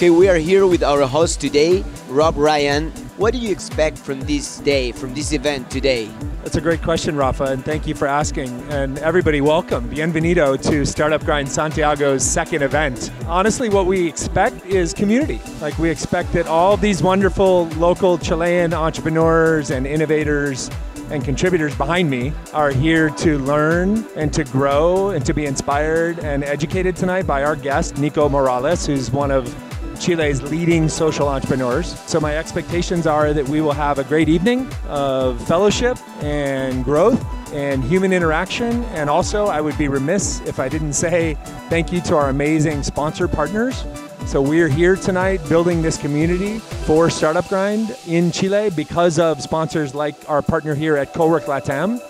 Okay, we are here with our host today, Rob Ryan. What do you expect from this day, from this event today? That's a great question, Rafa, and thank you for asking. And everybody, welcome. Bienvenido to Startup Grind Santiago's second event. Honestly, what we expect is community. Like, we expect that all these wonderful local Chilean entrepreneurs and innovators and contributors behind me are here to learn and to grow and to be inspired and educated tonight by our guest, Nico Morales, who's one of Chile's leading social entrepreneurs. So my expectations are that we will have a great evening of fellowship and growth and human interaction. And also, I would be remiss if I didn't say thank you to our amazing sponsor partners. So we're here tonight building this community for Startup Grind in Chile because of sponsors like our partner here at Cowork Latam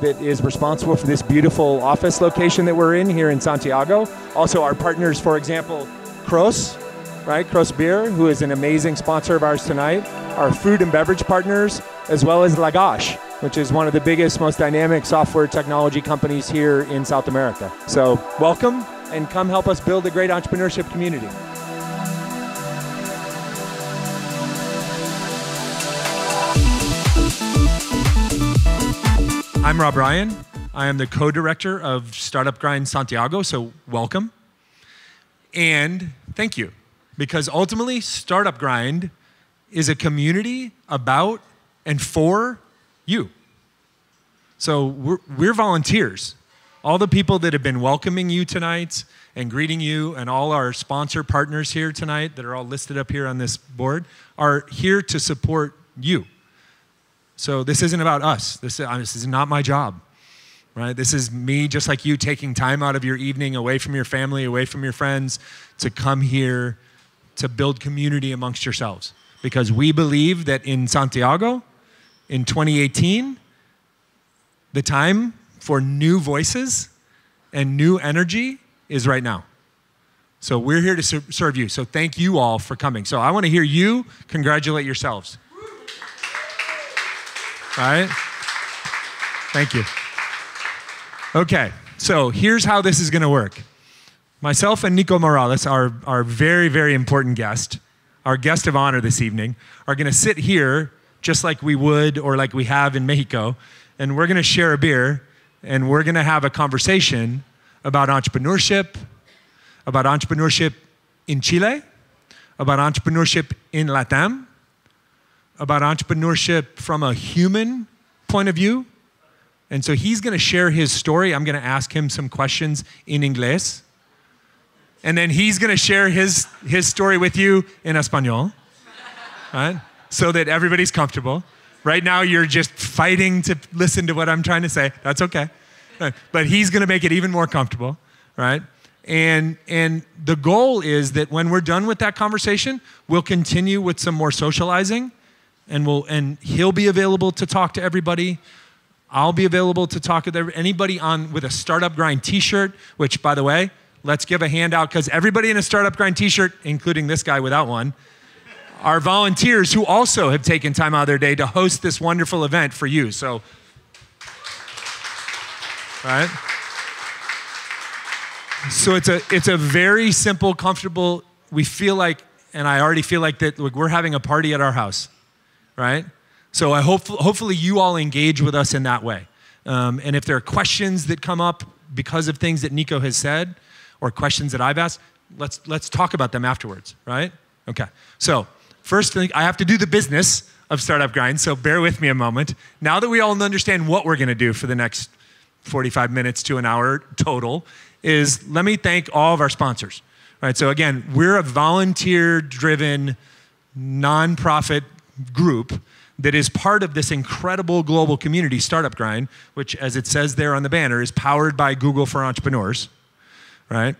that is responsible for this beautiful office location that we're in here in Santiago. Also our partners, for example, Cross, right? Cross Beer, who is an amazing sponsor of ours tonight, our food and beverage partners, as well as Lagash, which is one of the biggest, most dynamic software technology companies here in South America. So, welcome and come help us build a great entrepreneurship community. I'm Rob Ryan. I am the co director of Startup Grind Santiago, so welcome. And thank you. Because ultimately, Startup Grind is a community about and for you. So we're, we're, volunteers. All the people that have been welcoming you tonight and greeting you, and all our sponsor partners here tonight that are all listed up here on this board, are here to support you. So this isn't about us. This, uh, this is not my job, right? This is me, just like you, taking time out of your evening away from your family, away from your friends, to come here to build community amongst yourselves because we believe that in Santiago in 2018, the time for new voices and new energy is right now. So we're here to serve you. So thank you all for coming. So I want to hear you congratulate yourselves. All right? Thank you. Okay, so here's how this is going to work. Myself and Nico Morales, our, our very, very important guest, our guest of honor this evening, are going to sit here just like we would or like we have in Mexico, and we're going to share a beer and we're going to have a conversation about entrepreneurship, about entrepreneurship in Chile, about entrepreneurship in Latam, about entrepreneurship from a human point of view. And so he's going to share his story. I'm going to ask him some questions in English and then he's going to share his, his story with you in Espanol, right? So that everybody's comfortable. Right now, you're just fighting to listen to what I'm trying to say. That's okay. Right. But he's going to make it even more comfortable, right? And, and the goal is that when we're done with that conversation, we'll continue with some more socializing and, we'll, and he'll be available to talk to everybody. I'll be available to talk to anybody on with a startup grind t-shirt, which by the way, Let's give a handout because everybody in a Startup Grind t shirt, including this guy without one, are volunteers who also have taken time out of their day to host this wonderful event for you. So, right? So it's a, it's a very simple, comfortable, we feel like, and I already feel like that like we're having a party at our house, right? So I hope, hopefully you all engage with us in that way. Um, and if there are questions that come up because of things that Nico has said, or questions that I've asked, let's, let's talk about them afterwards, right? Okay. So, first thing, I have to do the business of Startup Grind, so bear with me a moment. Now that we all understand what we're going to do for the next 45 minutes to an hour total, is let me thank all of our sponsors. All right, so again, we're a volunteer driven nonprofit group that is part of this incredible global community, Startup Grind, which, as it says there on the banner, is powered by Google for Entrepreneurs right?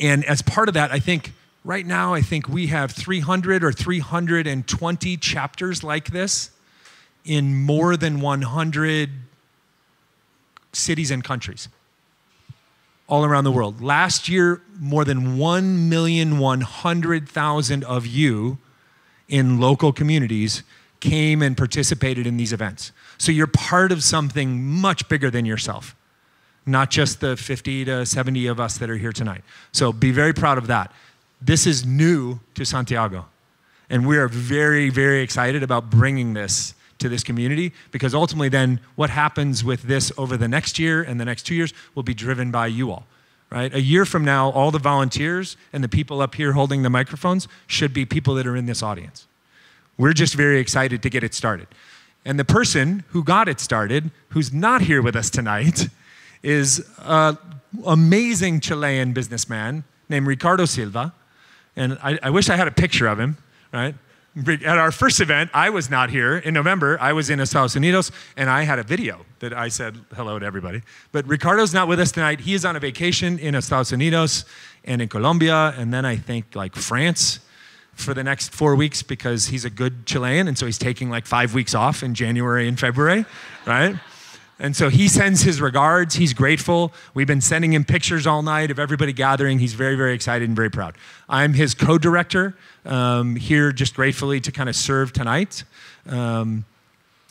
And as part of that, I think right now, I think we have 300 or 320 chapters like this in more than 100 cities and countries all around the world. Last year, more than 1,100,000 of you in local communities came and participated in these events. So you're part of something much bigger than yourself not just the 50 to 70 of us that are here tonight. So be very proud of that. This is new to Santiago. And we are very, very excited about bringing this to this community because ultimately, then what happens with this over the next year and the next two years will be driven by you all, right? A year from now, all the volunteers and the people up here holding the microphones should be people that are in this audience. We're just very excited to get it started. And the person who got it started, who's not here with us tonight, is an amazing Chilean businessman named Ricardo Silva. And I, I wish I had a picture of him, right? At our first event, I was not here in November. I was in Estados Unidos, and I had a video that I said hello to everybody. But Ricardo's not with us tonight. He is on a vacation in Estados Unidos and in Colombia, and then I think like France for the next four weeks because he's a good Chilean, and so he's taking like five weeks off in January and February, right? And so he sends his regards. He's grateful. We've been sending him pictures all night of everybody gathering. He's very, very excited and very proud. I'm his co director um, here just gratefully to kind of serve tonight. Um,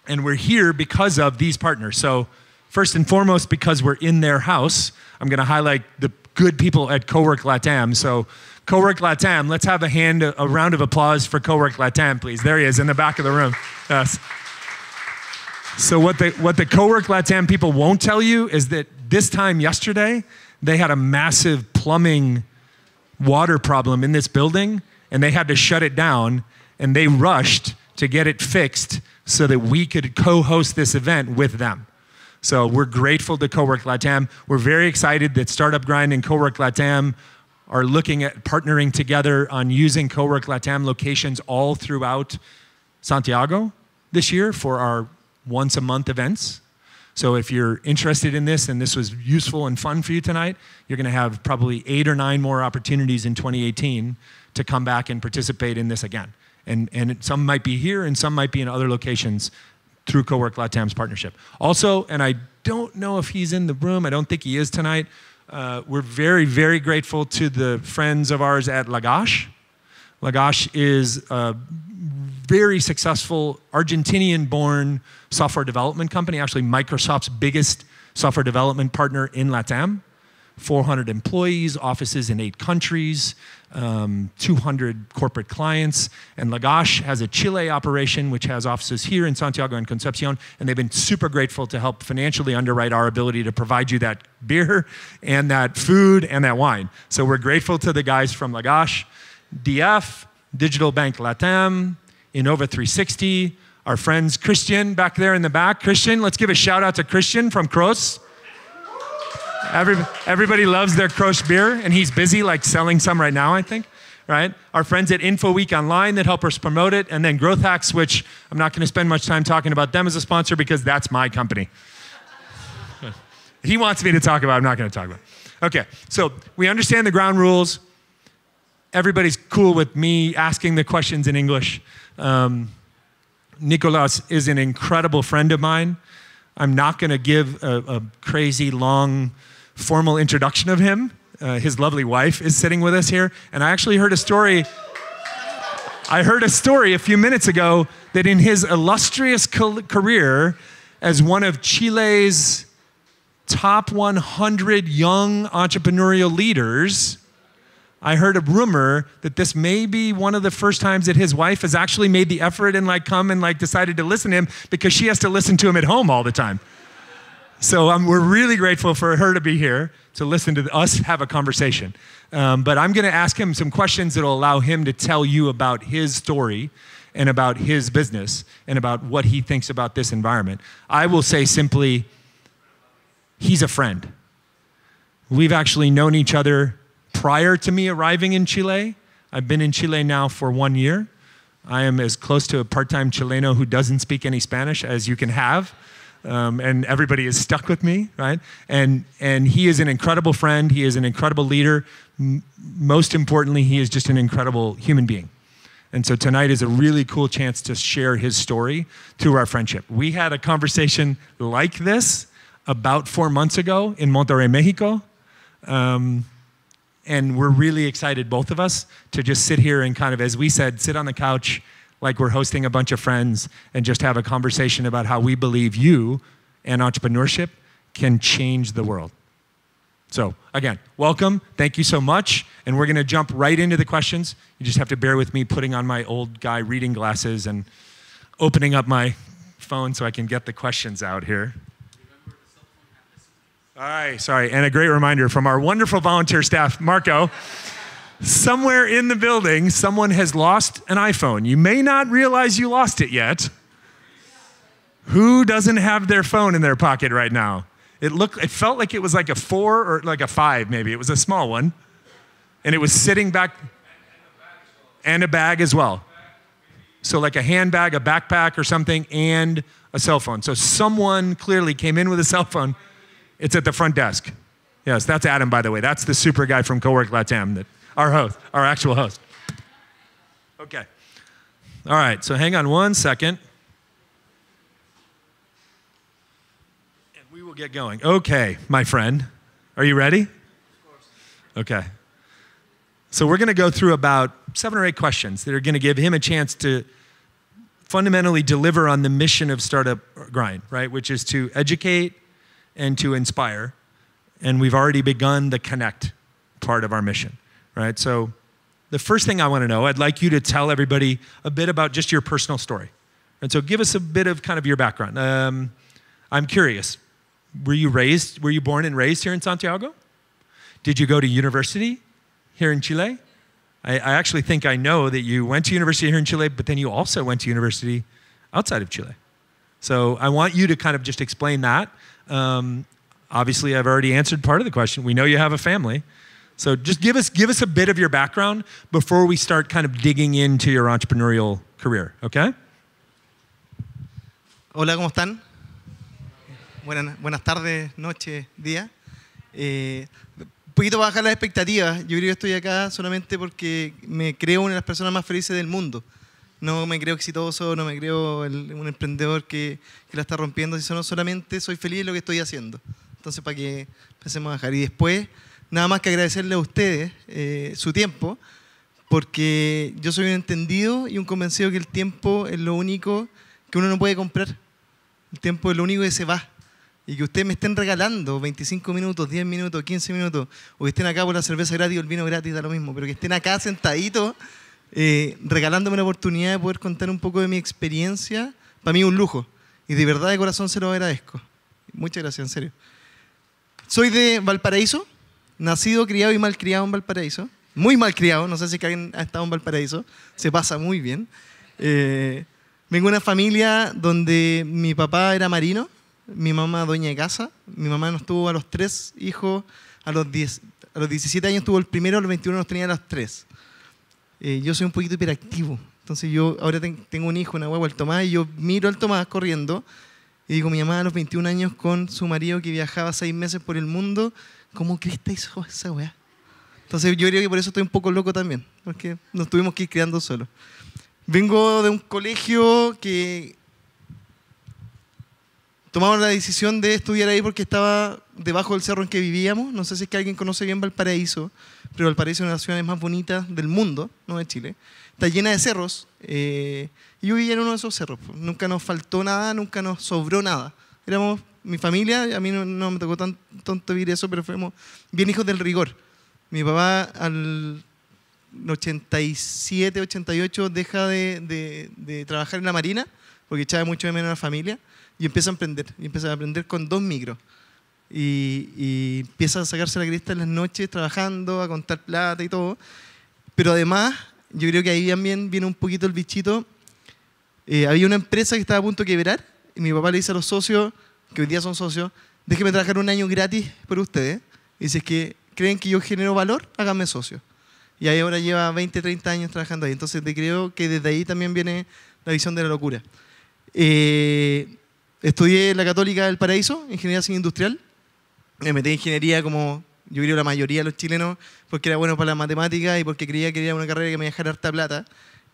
and we're here because of these partners. So, first and foremost, because we're in their house, I'm going to highlight the good people at Cowork Latam. So, Cowork Latam, let's have a hand, a round of applause for Cowork Latam, please. There he is in the back of the room. Yes. So what the what the Cowork Latam people won't tell you is that this time yesterday they had a massive plumbing water problem in this building and they had to shut it down and they rushed to get it fixed so that we could co-host this event with them. So we're grateful to Cowork Latam. We're very excited that Startup Grind and Cowork Latam are looking at partnering together on using Cowork Latam locations all throughout Santiago this year for our once a month events. So if you're interested in this and this was useful and fun for you tonight, you're going to have probably eight or nine more opportunities in 2018 to come back and participate in this again. And, and some might be here and some might be in other locations through CoWork LATAM's partnership. Also, and I don't know if he's in the room, I don't think he is tonight, uh, we're very, very grateful to the friends of ours at Lagash Lagash is a very successful Argentinian born software development company, actually, Microsoft's biggest software development partner in LATAM. 400 employees, offices in eight countries, um, 200 corporate clients. And Lagash has a Chile operation, which has offices here in Santiago and Concepcion. And they've been super grateful to help financially underwrite our ability to provide you that beer and that food and that wine. So we're grateful to the guys from Lagash. DF, Digital Bank Latam, Innova 360, our friends Christian back there in the back. Christian, let's give a shout out to Christian from Kros. Every, everybody loves their Kros beer, and he's busy like selling some right now, I think. Right? Our friends at InfoWeek Online that help us promote it, and then Growth Hacks, which I'm not going to spend much time talking about them as a sponsor because that's my company. he wants me to talk about, it, I'm not going to talk about. It. Okay, so we understand the ground rules everybody's cool with me asking the questions in English. Um, Nicolas is an incredible friend of mine. I'm not going to give a, a, crazy, long, formal introduction of him. Uh, his lovely wife is sitting with us here. And I actually heard a story. I heard a story a few minutes ago that in his illustrious career as one of Chile's top 100 young entrepreneurial leaders, I heard a rumor that this may be one of the first times that his wife has actually made the effort and like come and like decided to listen to him because she has to listen to him at home all the time. So um, we're really grateful for her to be here to listen to us have a conversation. Um, but I'm going to ask him some questions that'll allow him to tell you about his story and about his business and about what he thinks about this environment. I will say simply, he's a friend. We've actually known each other prior to me arriving in Chile. I've been in Chile now for one year. I am as close to a part time Chileno who doesn't speak any Spanish as you can have. Um, and everybody is stuck with me, right? And, and he is an incredible friend. He is an incredible leader. M most importantly, he is just an incredible human being. And so tonight is a really cool chance to share his story through our friendship. We had a conversation like this about four months ago in Monterrey, Mexico. Um, and we're really excited, both of us, to just sit here and kind of, as we said, sit on the couch like we're hosting a bunch of friends and just have a conversation about how we believe you and entrepreneurship can change the world. So, again, welcome. Thank you so much. And we're going to jump right into the questions. You just have to bear with me putting on my old guy reading glasses and opening up my phone so I can get the questions out here. All right, sorry. And a great reminder from our wonderful volunteer staff, Marco. Somewhere in the building, someone has lost an iPhone. You may not realize you lost it yet. Who doesn't have their phone in their pocket right now? It looked it felt like it was like a 4 or like a 5 maybe. It was a small one. And it was sitting back and a bag as well. So like a handbag, a backpack or something and a cell phone. So someone clearly came in with a cell phone. It's at the front desk. Yes, that's Adam, by the way. That's the super guy from Cowork Latam, that, our host, our actual host. Okay. All right, so hang on one second. And we will get going. Okay, my friend. Are you ready? Okay. So we're going to go through about seven or eight questions that are going to give him a chance to fundamentally deliver on the mission of Startup Grind, right? Which is to educate, and to inspire. And we've already begun the connect part of our mission, right? So, the first thing I want to know, I'd like you to tell everybody a bit about just your personal story. And so, give us a bit of kind of your background. Um, I'm curious. Were you raised, were you born and raised here in Santiago? Did you go to university here in Chile? I, I actually think I know that you went to university here in Chile, but then you also went to university outside of Chile. So I want you to kind of just explain that um, obviously, I've already answered part of the question. We know you have a family. So just give us, give us a bit of your background before we start kind of digging into your entrepreneurial career, okay? Hola, ¿cómo están? Buenas, buenas tardes, noches, día. Eh, un poquito para bajar las expectativas. Yo creo que estoy acá solamente porque me creo una de las personas más felices del mundo. no me creo exitoso, no me creo un emprendedor que, la está rompiendo, sino solamente soy feliz en lo que estoy haciendo. Entonces, para que empecemos a dejar. Y después, nada más que agradecerle a ustedes eh, su tiempo, porque yo soy un entendido y un convencido que el tiempo es lo único que uno no puede comprar. El tiempo es lo único que se va. Y que ustedes me estén regalando 25 minutos, 10 minutos, 15 minutos, o que estén acá por la cerveza gratis o el vino gratis, da lo mismo, pero que estén acá sentaditos eh, regalándome la oportunidad de poder contar un poco de mi experiencia, para mí es un lujo. Y de verdad de corazón se lo agradezco. Muchas gracias, en serio. Soy de Valparaíso, nacido, criado y mal criado en Valparaíso. Muy mal criado no sé si alguien ha estado en Valparaíso, se pasa muy bien. Eh, vengo de una familia donde mi papá era marino, mi mamá dueña de casa, mi mamá nos tuvo a los tres hijos, a los, 10, a los 17 años tuvo el primero, a los 21 nos tenía a los tres. Eh, yo soy un poquito hiperactivo. Entonces yo ahora tengo un hijo, una guagua, el Tomás, y yo miro al Tomás corriendo y digo, mi mamá a los 21 años con su marido que viajaba seis meses por el mundo, ¿cómo que hizo esa weá? Entonces yo creo que por eso estoy un poco loco también, porque nos tuvimos que ir creando solos. Vengo de un colegio que tomamos la decisión de estudiar ahí porque estaba debajo del cerro en que vivíamos. No sé si es que alguien conoce bien Valparaíso pero Valparaíso es una de las ciudades más bonitas del mundo, no de Chile. Está llena de cerros. Eh, y yo vivía en uno de esos cerros. Pues. Nunca nos faltó nada, nunca nos sobró nada. Éramos mi familia, a mí no, me tocó tanto tonto vivir eso, pero fuimos bien hijos del rigor. Mi papá al 87, 88 deja de, trabajar en la marina porque echaba mucho de menos a la familia y empieza a emprender. Y empieza a aprender con dos micros y, empieza a sacarse la crista en las noches trabajando, a contar plata y todo. Pero además, yo creo que ahí también viene un poquito el bichito. Eh, había una empresa que estaba a punto de quebrar y mi papá le dice a los socios, que hoy día son socios, déjenme trabajar un año gratis por ustedes. Y si es que creen que yo genero valor, háganme socio. Y ahí ahora lleva 20, 30 años trabajando ahí. Entonces te creo que desde ahí también viene la visión de la locura. Eh, estudié en la Católica del Paraíso, Ingeniería Sin Industrial me metí en ingeniería como yo creo la mayoría de los chilenos, porque era bueno para la matemática y porque creía que era una carrera que me dejara harta plata.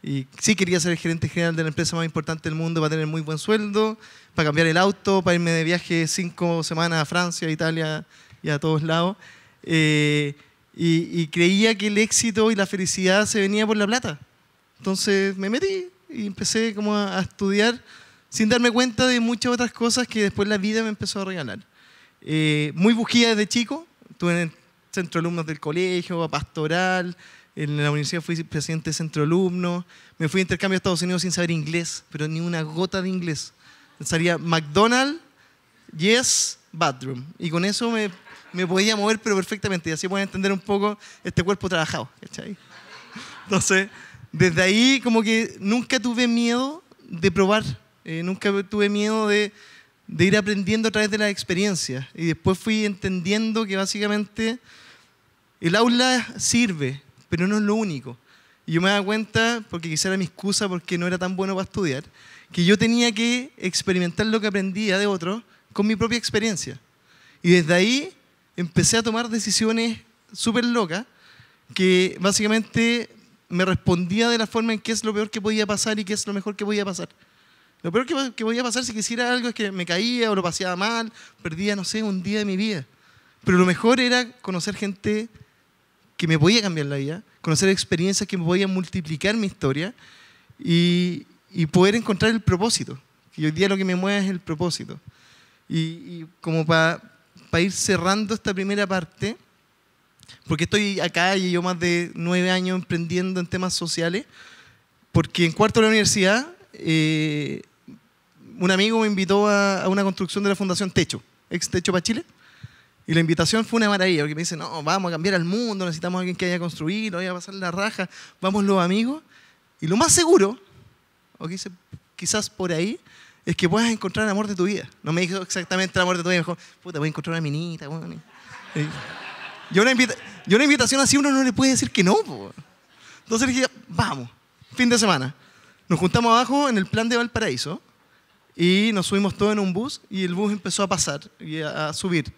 Y sí quería ser el gerente general de la empresa más importante del mundo para tener muy buen sueldo, para cambiar el auto, para irme de viaje cinco semanas a Francia, a Italia y a todos lados. Eh, y, creía que el éxito y la felicidad se venía por la plata. Entonces me metí y empecé como a estudiar sin darme cuenta de muchas otras cosas que después la vida me empezó a regalar. Eh, muy bujía desde chico, estuve en el centro alumnos del colegio, a pastoral, en la universidad fui presidente de centro alumnos, me fui a intercambio a Estados Unidos sin saber inglés, pero ni una gota de inglés. Salía McDonald's, Yes, Bathroom. Y con eso me, me podía mover, pero perfectamente. Y así pueden entender un poco este cuerpo trabajado. Entonces, desde ahí como que nunca tuve miedo de probar, eh, nunca tuve miedo de de ir aprendiendo a través de las experiencias. Y después fui entendiendo que básicamente el aula sirve, pero no es lo único. Y yo me daba cuenta, porque quizá era mi excusa porque no era tan bueno para estudiar, que yo tenía que experimentar lo que aprendía de otro con mi propia experiencia. Y desde ahí empecé a tomar decisiones súper locas que básicamente me respondía de la forma en que es lo peor que podía pasar y qué es lo mejor que podía pasar. Lo peor que, que podía pasar si quisiera algo es que me caía o lo paseaba mal, perdía, no sé, un día de mi vida. Pero lo mejor era conocer gente que me podía cambiar la vida, conocer experiencias que me podían multiplicar mi historia y, poder encontrar el propósito. Y hoy día lo que me mueve es el propósito. Y, como para ir cerrando esta primera parte, porque estoy acá y yo más de nueve años emprendiendo en temas sociales, porque en cuarto de la universidad eh, un amigo me invitó a, una construcción de la Fundación Techo, ex Techo para Chile. Y la invitación fue una maravilla, porque me dice, no, vamos a cambiar el mundo, necesitamos a alguien que haya construido, vaya a pasar la raja, vamos los amigos. Y lo más seguro, o quizás por ahí, es que puedas encontrar el amor de tu vida. No me dijo exactamente el amor de tu vida, me dijo, puta, voy a encontrar una minita. Bueno. Yo, una yo una invitación así uno no le puede decir que no. Entonces dije, vamos, fin de semana. Nos juntamos abajo en el plan de Valparaíso y nos subimos todos en un bus y el bus empezó a pasar y a, subir.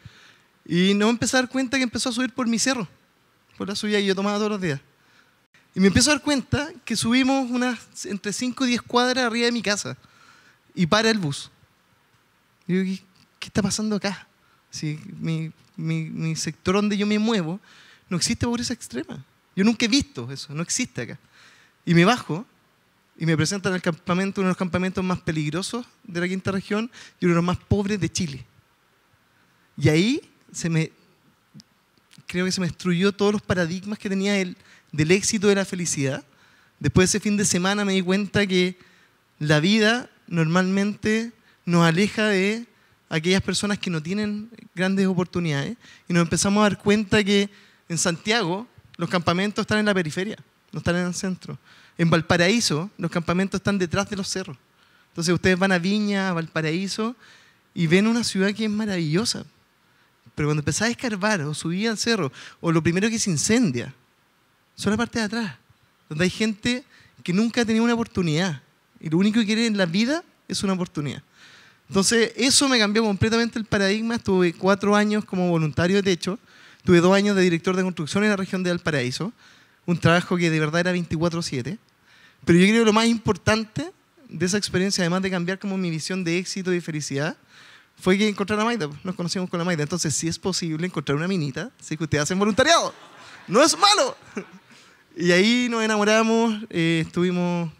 Y no empecé a dar cuenta que empezó a subir por mi cerro, por la subida que yo tomaba todos los días. Y me empiezo a dar cuenta que subimos unas entre 5 y 10 cuadras arriba de mi casa y para el bus. Y ¿qué, está pasando acá? Si mi, mi, mi sector donde yo me muevo no existe pobreza extrema. Yo nunca he visto eso, no existe acá. Y me bajo y me presentan el campamento, uno de los campamentos más peligrosos de la quinta región y uno de los más pobres de Chile. Y ahí se me, creo que se me destruyó todos los paradigmas que tenía él del éxito de la felicidad. Después de ese fin de semana me di cuenta que la vida normalmente nos aleja de aquellas personas que no tienen grandes oportunidades y nos empezamos a dar cuenta que en Santiago los campamentos están en la periferia, no están en el centro. En Valparaíso, los campamentos están detrás de los cerros. Entonces ustedes van a Viña, a Valparaíso, y ven una ciudad que es maravillosa. Pero cuando empezás a escarbar o subís al cerro, o lo primero que se incendia, son la parte de atrás, donde hay gente que nunca ha tenido una oportunidad. Y lo único que quiere en la vida es una oportunidad. Entonces, eso me cambió completamente el paradigma. Estuve cuatro años como voluntario de techo, tuve dos años de director de construcción en la región de Valparaíso un trabajo que de verdad era 24/7. Pero yo creo que lo más importante de esa experiencia, además de cambiar como mi visión de éxito y felicidad, fue que encontrar a Maida. Pues, nos conocimos con la Maida. Entonces, si sí es posible encontrar una minita, si que ustedes hacen voluntariado. No es malo. Y ahí nos enamoramos, eh, estuvimos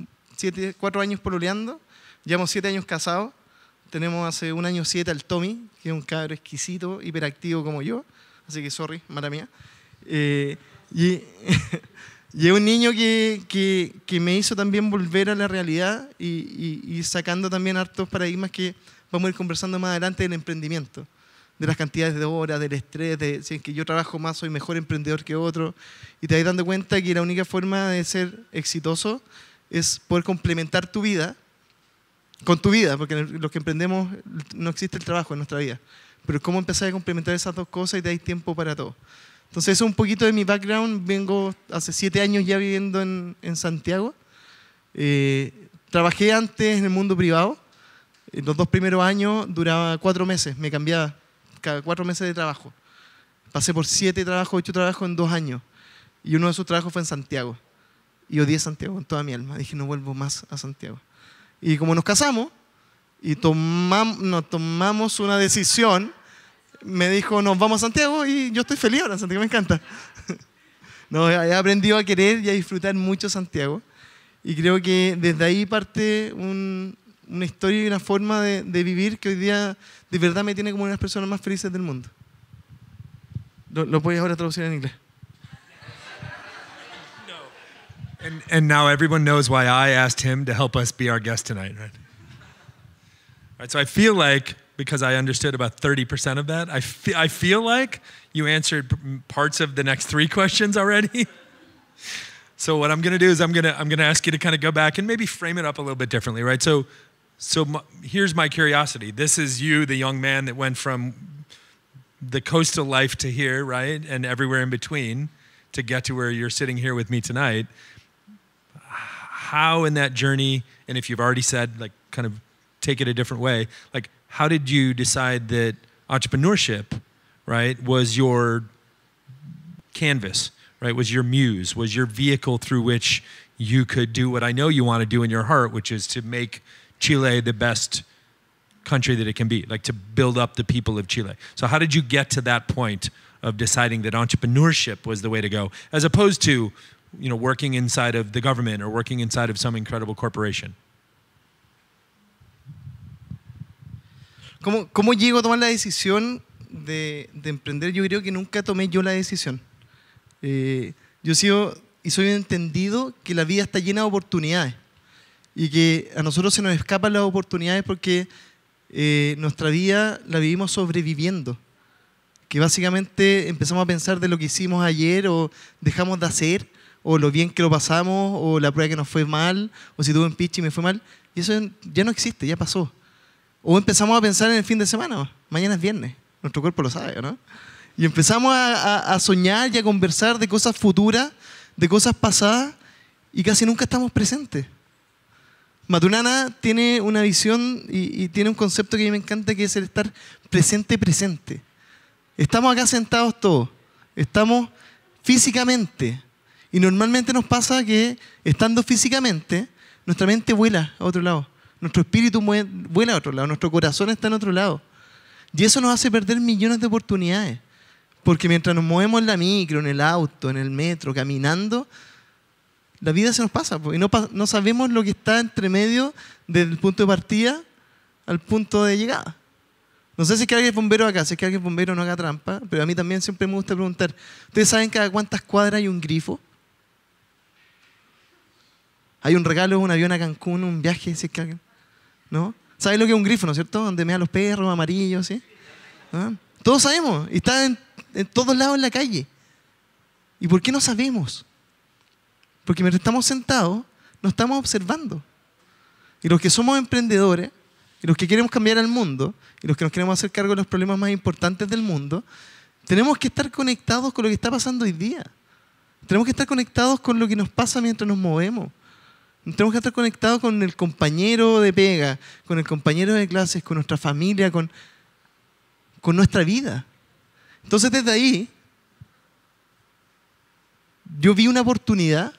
cuatro años pololeando, llevamos siete años casados, tenemos hace un año siete al Tommy, que es un cabro exquisito, hiperactivo como yo, así que sorry, mala mía. Eh, Y, es un niño que, me hizo también volver a la realidad y, sacando también hartos paradigmas que vamos a ir conversando más adelante del emprendimiento, de las cantidades de horas, del estrés, de si que yo trabajo más, soy mejor emprendedor que otro. Y te vas dando cuenta que la única forma de ser exitoso es poder complementar tu vida con tu vida, porque los que emprendemos no existe el trabajo en nuestra vida. Pero cómo empezar a complementar esas dos cosas y te dais tiempo para todo. Entonces eso es un poquito de mi background. Vengo hace siete años ya viviendo en, Santiago. Eh, trabajé antes en el mundo privado. En los dos primeros años duraba cuatro meses, me cambiaba cada cuatro meses de trabajo. Pasé por siete trabajos, ocho trabajos en dos años. Y uno de esos trabajos fue en Santiago. Y odié Santiago con toda mi alma. Dije, no vuelvo más a Santiago. Y como nos casamos y tomam, tomamos una decisión me dijo, nos vamos a Santiago y yo estoy feliz ahora, Santiago me encanta. no, he aprendido a querer y a disfrutar mucho Santiago. Y creo que desde ahí parte una historia y una forma de, vivir que hoy día de verdad me tiene como una de las personas más felices del mundo. Lo, puedes ahora traducir en inglés. No. And, and now everyone knows why I asked him to help us be our guest tonight, right? right so I feel like because I understood about 30% of that. I, I feel like you answered parts of the next three questions already. so what I'm going to do is I'm going to I'm going to ask you to kind of go back and maybe frame it up a little bit differently, right? So so my, here's my curiosity. This is you, the young man that went from the coastal life to here, right? And everywhere in between to get to where you're sitting here with me tonight. How in that journey, and if you've already said like kind of take it a different way, like how did you decide that entrepreneurship, right, was your canvas, right, was your muse, was your vehicle through which you could do what I know you want to do in your heart, which is to make Chile the best country that it can be, like to build up the people of Chile. So, how did you get to that point of deciding that entrepreneurship was the way to go, as opposed to, you know, working inside of the government or working inside of some incredible corporation? ¿Cómo, llego a tomar la decisión de, emprender? Yo creo que nunca tomé yo la decisión. Eh, yo sigo y soy entendido que la vida está llena de oportunidades y que a nosotros se nos escapan las oportunidades porque eh, nuestra vida la vivimos sobreviviendo. Que básicamente empezamos a pensar de lo que hicimos ayer o dejamos de hacer o lo bien que lo pasamos o la prueba que nos fue mal o si tuve un pitch y me fue mal. Y eso ya no existe, ya pasó. O empezamos a pensar en el fin de semana. Mañana es viernes. Nuestro cuerpo lo sabe, ¿no? Y empezamos a, soñar y a conversar de cosas futuras, de cosas pasadas, y casi nunca estamos presentes. Maturana tiene una visión y, y, tiene un concepto que a mí me encanta, que es el estar presente, presente. Estamos acá sentados todos, estamos físicamente. Y normalmente nos pasa que estando físicamente, nuestra mente vuela a otro lado. Nuestro espíritu vuela a otro lado, nuestro corazón está en otro lado. Y eso nos hace perder millones de oportunidades. Porque mientras nos movemos en la micro, en el auto, en el metro, caminando, la vida se nos pasa. Y no, sabemos lo que está entre medio del punto de partida al punto de llegada. No sé si es que alguien es bombero acá, si es que alguien es bombero no haga trampa, pero a mí también siempre me gusta preguntar, ¿ustedes saben cada cuántas cuadras hay un grifo? ¿Hay un regalo, un avión a Cancún, un viaje? Si es que alguien... ¿no? ¿Sabes lo que es un grifo, no es cierto? Donde me dan los perros amarillos, ¿sí? ¿Ah? Todos sabemos, y está en, todos lados en la calle. ¿Y por qué no sabemos? Porque mientras estamos sentados, no estamos observando. Y los que somos emprendedores, y los que queremos cambiar al mundo, y los que nos queremos hacer cargo de los problemas más importantes del mundo, tenemos que estar conectados con lo que está pasando hoy día. Tenemos que estar conectados con lo que nos pasa mientras nos movemos. Tenemos que estar conectados con el compañero de pega, con el compañero de clases, con nuestra familia, con, con nuestra vida. Entonces desde ahí yo vi una oportunidad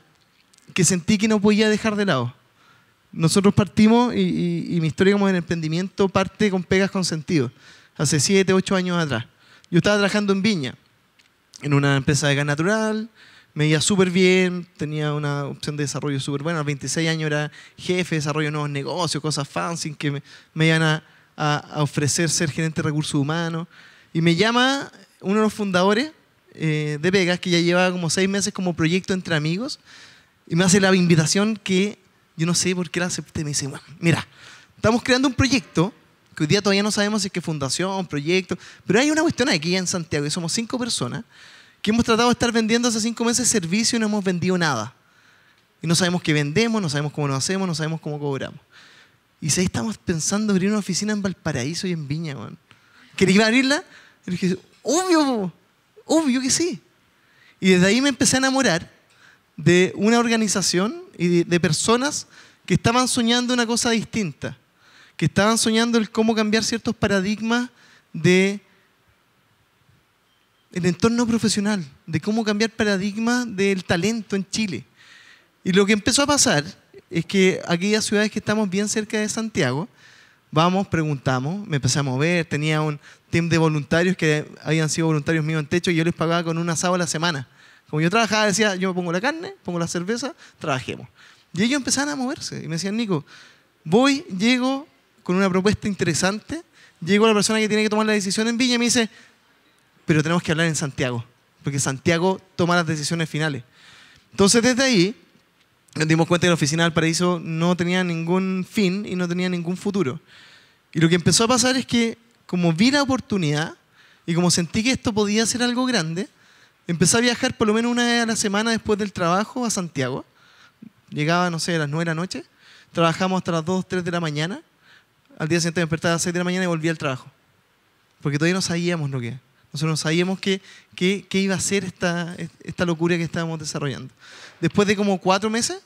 que sentí que no podía dejar de lado. Nosotros partimos y, mi historia como en emprendimiento parte con pegas con sentido, hace siete, ocho años atrás. Yo estaba trabajando en Viña, en una empresa de gas natural, me iba súper bien, tenía una opción de desarrollo súper buena. A los 26 años era jefe de desarrollo de nuevos negocios, cosas fancy que me, iban a, ofrecer ser gerente de recursos humanos. Y me llama uno de los fundadores eh, de Vegas, que ya llevaba como seis meses como proyecto entre amigos, y me hace la invitación que yo no sé por qué la acepté. Me dice, bueno, mira, estamos creando un proyecto que hoy día todavía no sabemos si es que fundación, proyecto, pero hay una cuestión aquí en Santiago, que somos cinco personas que hemos tratado de estar vendiendo hace cinco meses servicio y no hemos vendido nada. Y no sabemos qué vendemos, no sabemos cómo nos hacemos, no sabemos cómo cobramos. Y si ahí estamos pensando abrir una oficina en Valparaíso y en Viña, ¿quería abrirla? Y dije, obvio, obvio que sí. Y desde ahí me empecé a enamorar de una organización y de, de personas que estaban soñando una cosa distinta, que estaban soñando el cómo cambiar ciertos paradigmas de el entorno profesional, de cómo cambiar paradigma del talento en Chile. Y lo que empezó a pasar es que aquellas ciudades que estamos bien cerca de Santiago, vamos, preguntamos, me empecé a mover, tenía un team de voluntarios que habían sido voluntarios míos en techo y yo les pagaba con un asado a la semana. Como yo trabajaba, decía, yo me pongo la carne, pongo la cerveza, trabajemos. Y ellos empezaban a moverse y me decían, Nico, voy, llego con una propuesta interesante, llego a la persona que tiene que tomar la decisión en Villa y me dice, pero tenemos que hablar en Santiago, porque Santiago toma las decisiones finales. Entonces desde ahí nos dimos cuenta que la oficina del paraíso no tenía ningún fin y no tenía ningún futuro. Y lo que empezó a pasar es que como vi la oportunidad y como sentí que esto podía ser algo grande, empecé a viajar por lo menos una vez a la semana después del trabajo a Santiago. Llegaba, no sé, a las 9 de la noche, trabajábamos hasta las 2, 3 de la mañana, al día siguiente me despertaba a las 6 de la mañana y volvía al trabajo, porque todavía no sabíamos lo que nosotros no sabíamos qué, iba a ser esta, esta locura que estábamos desarrollando. Después de como cuatro meses,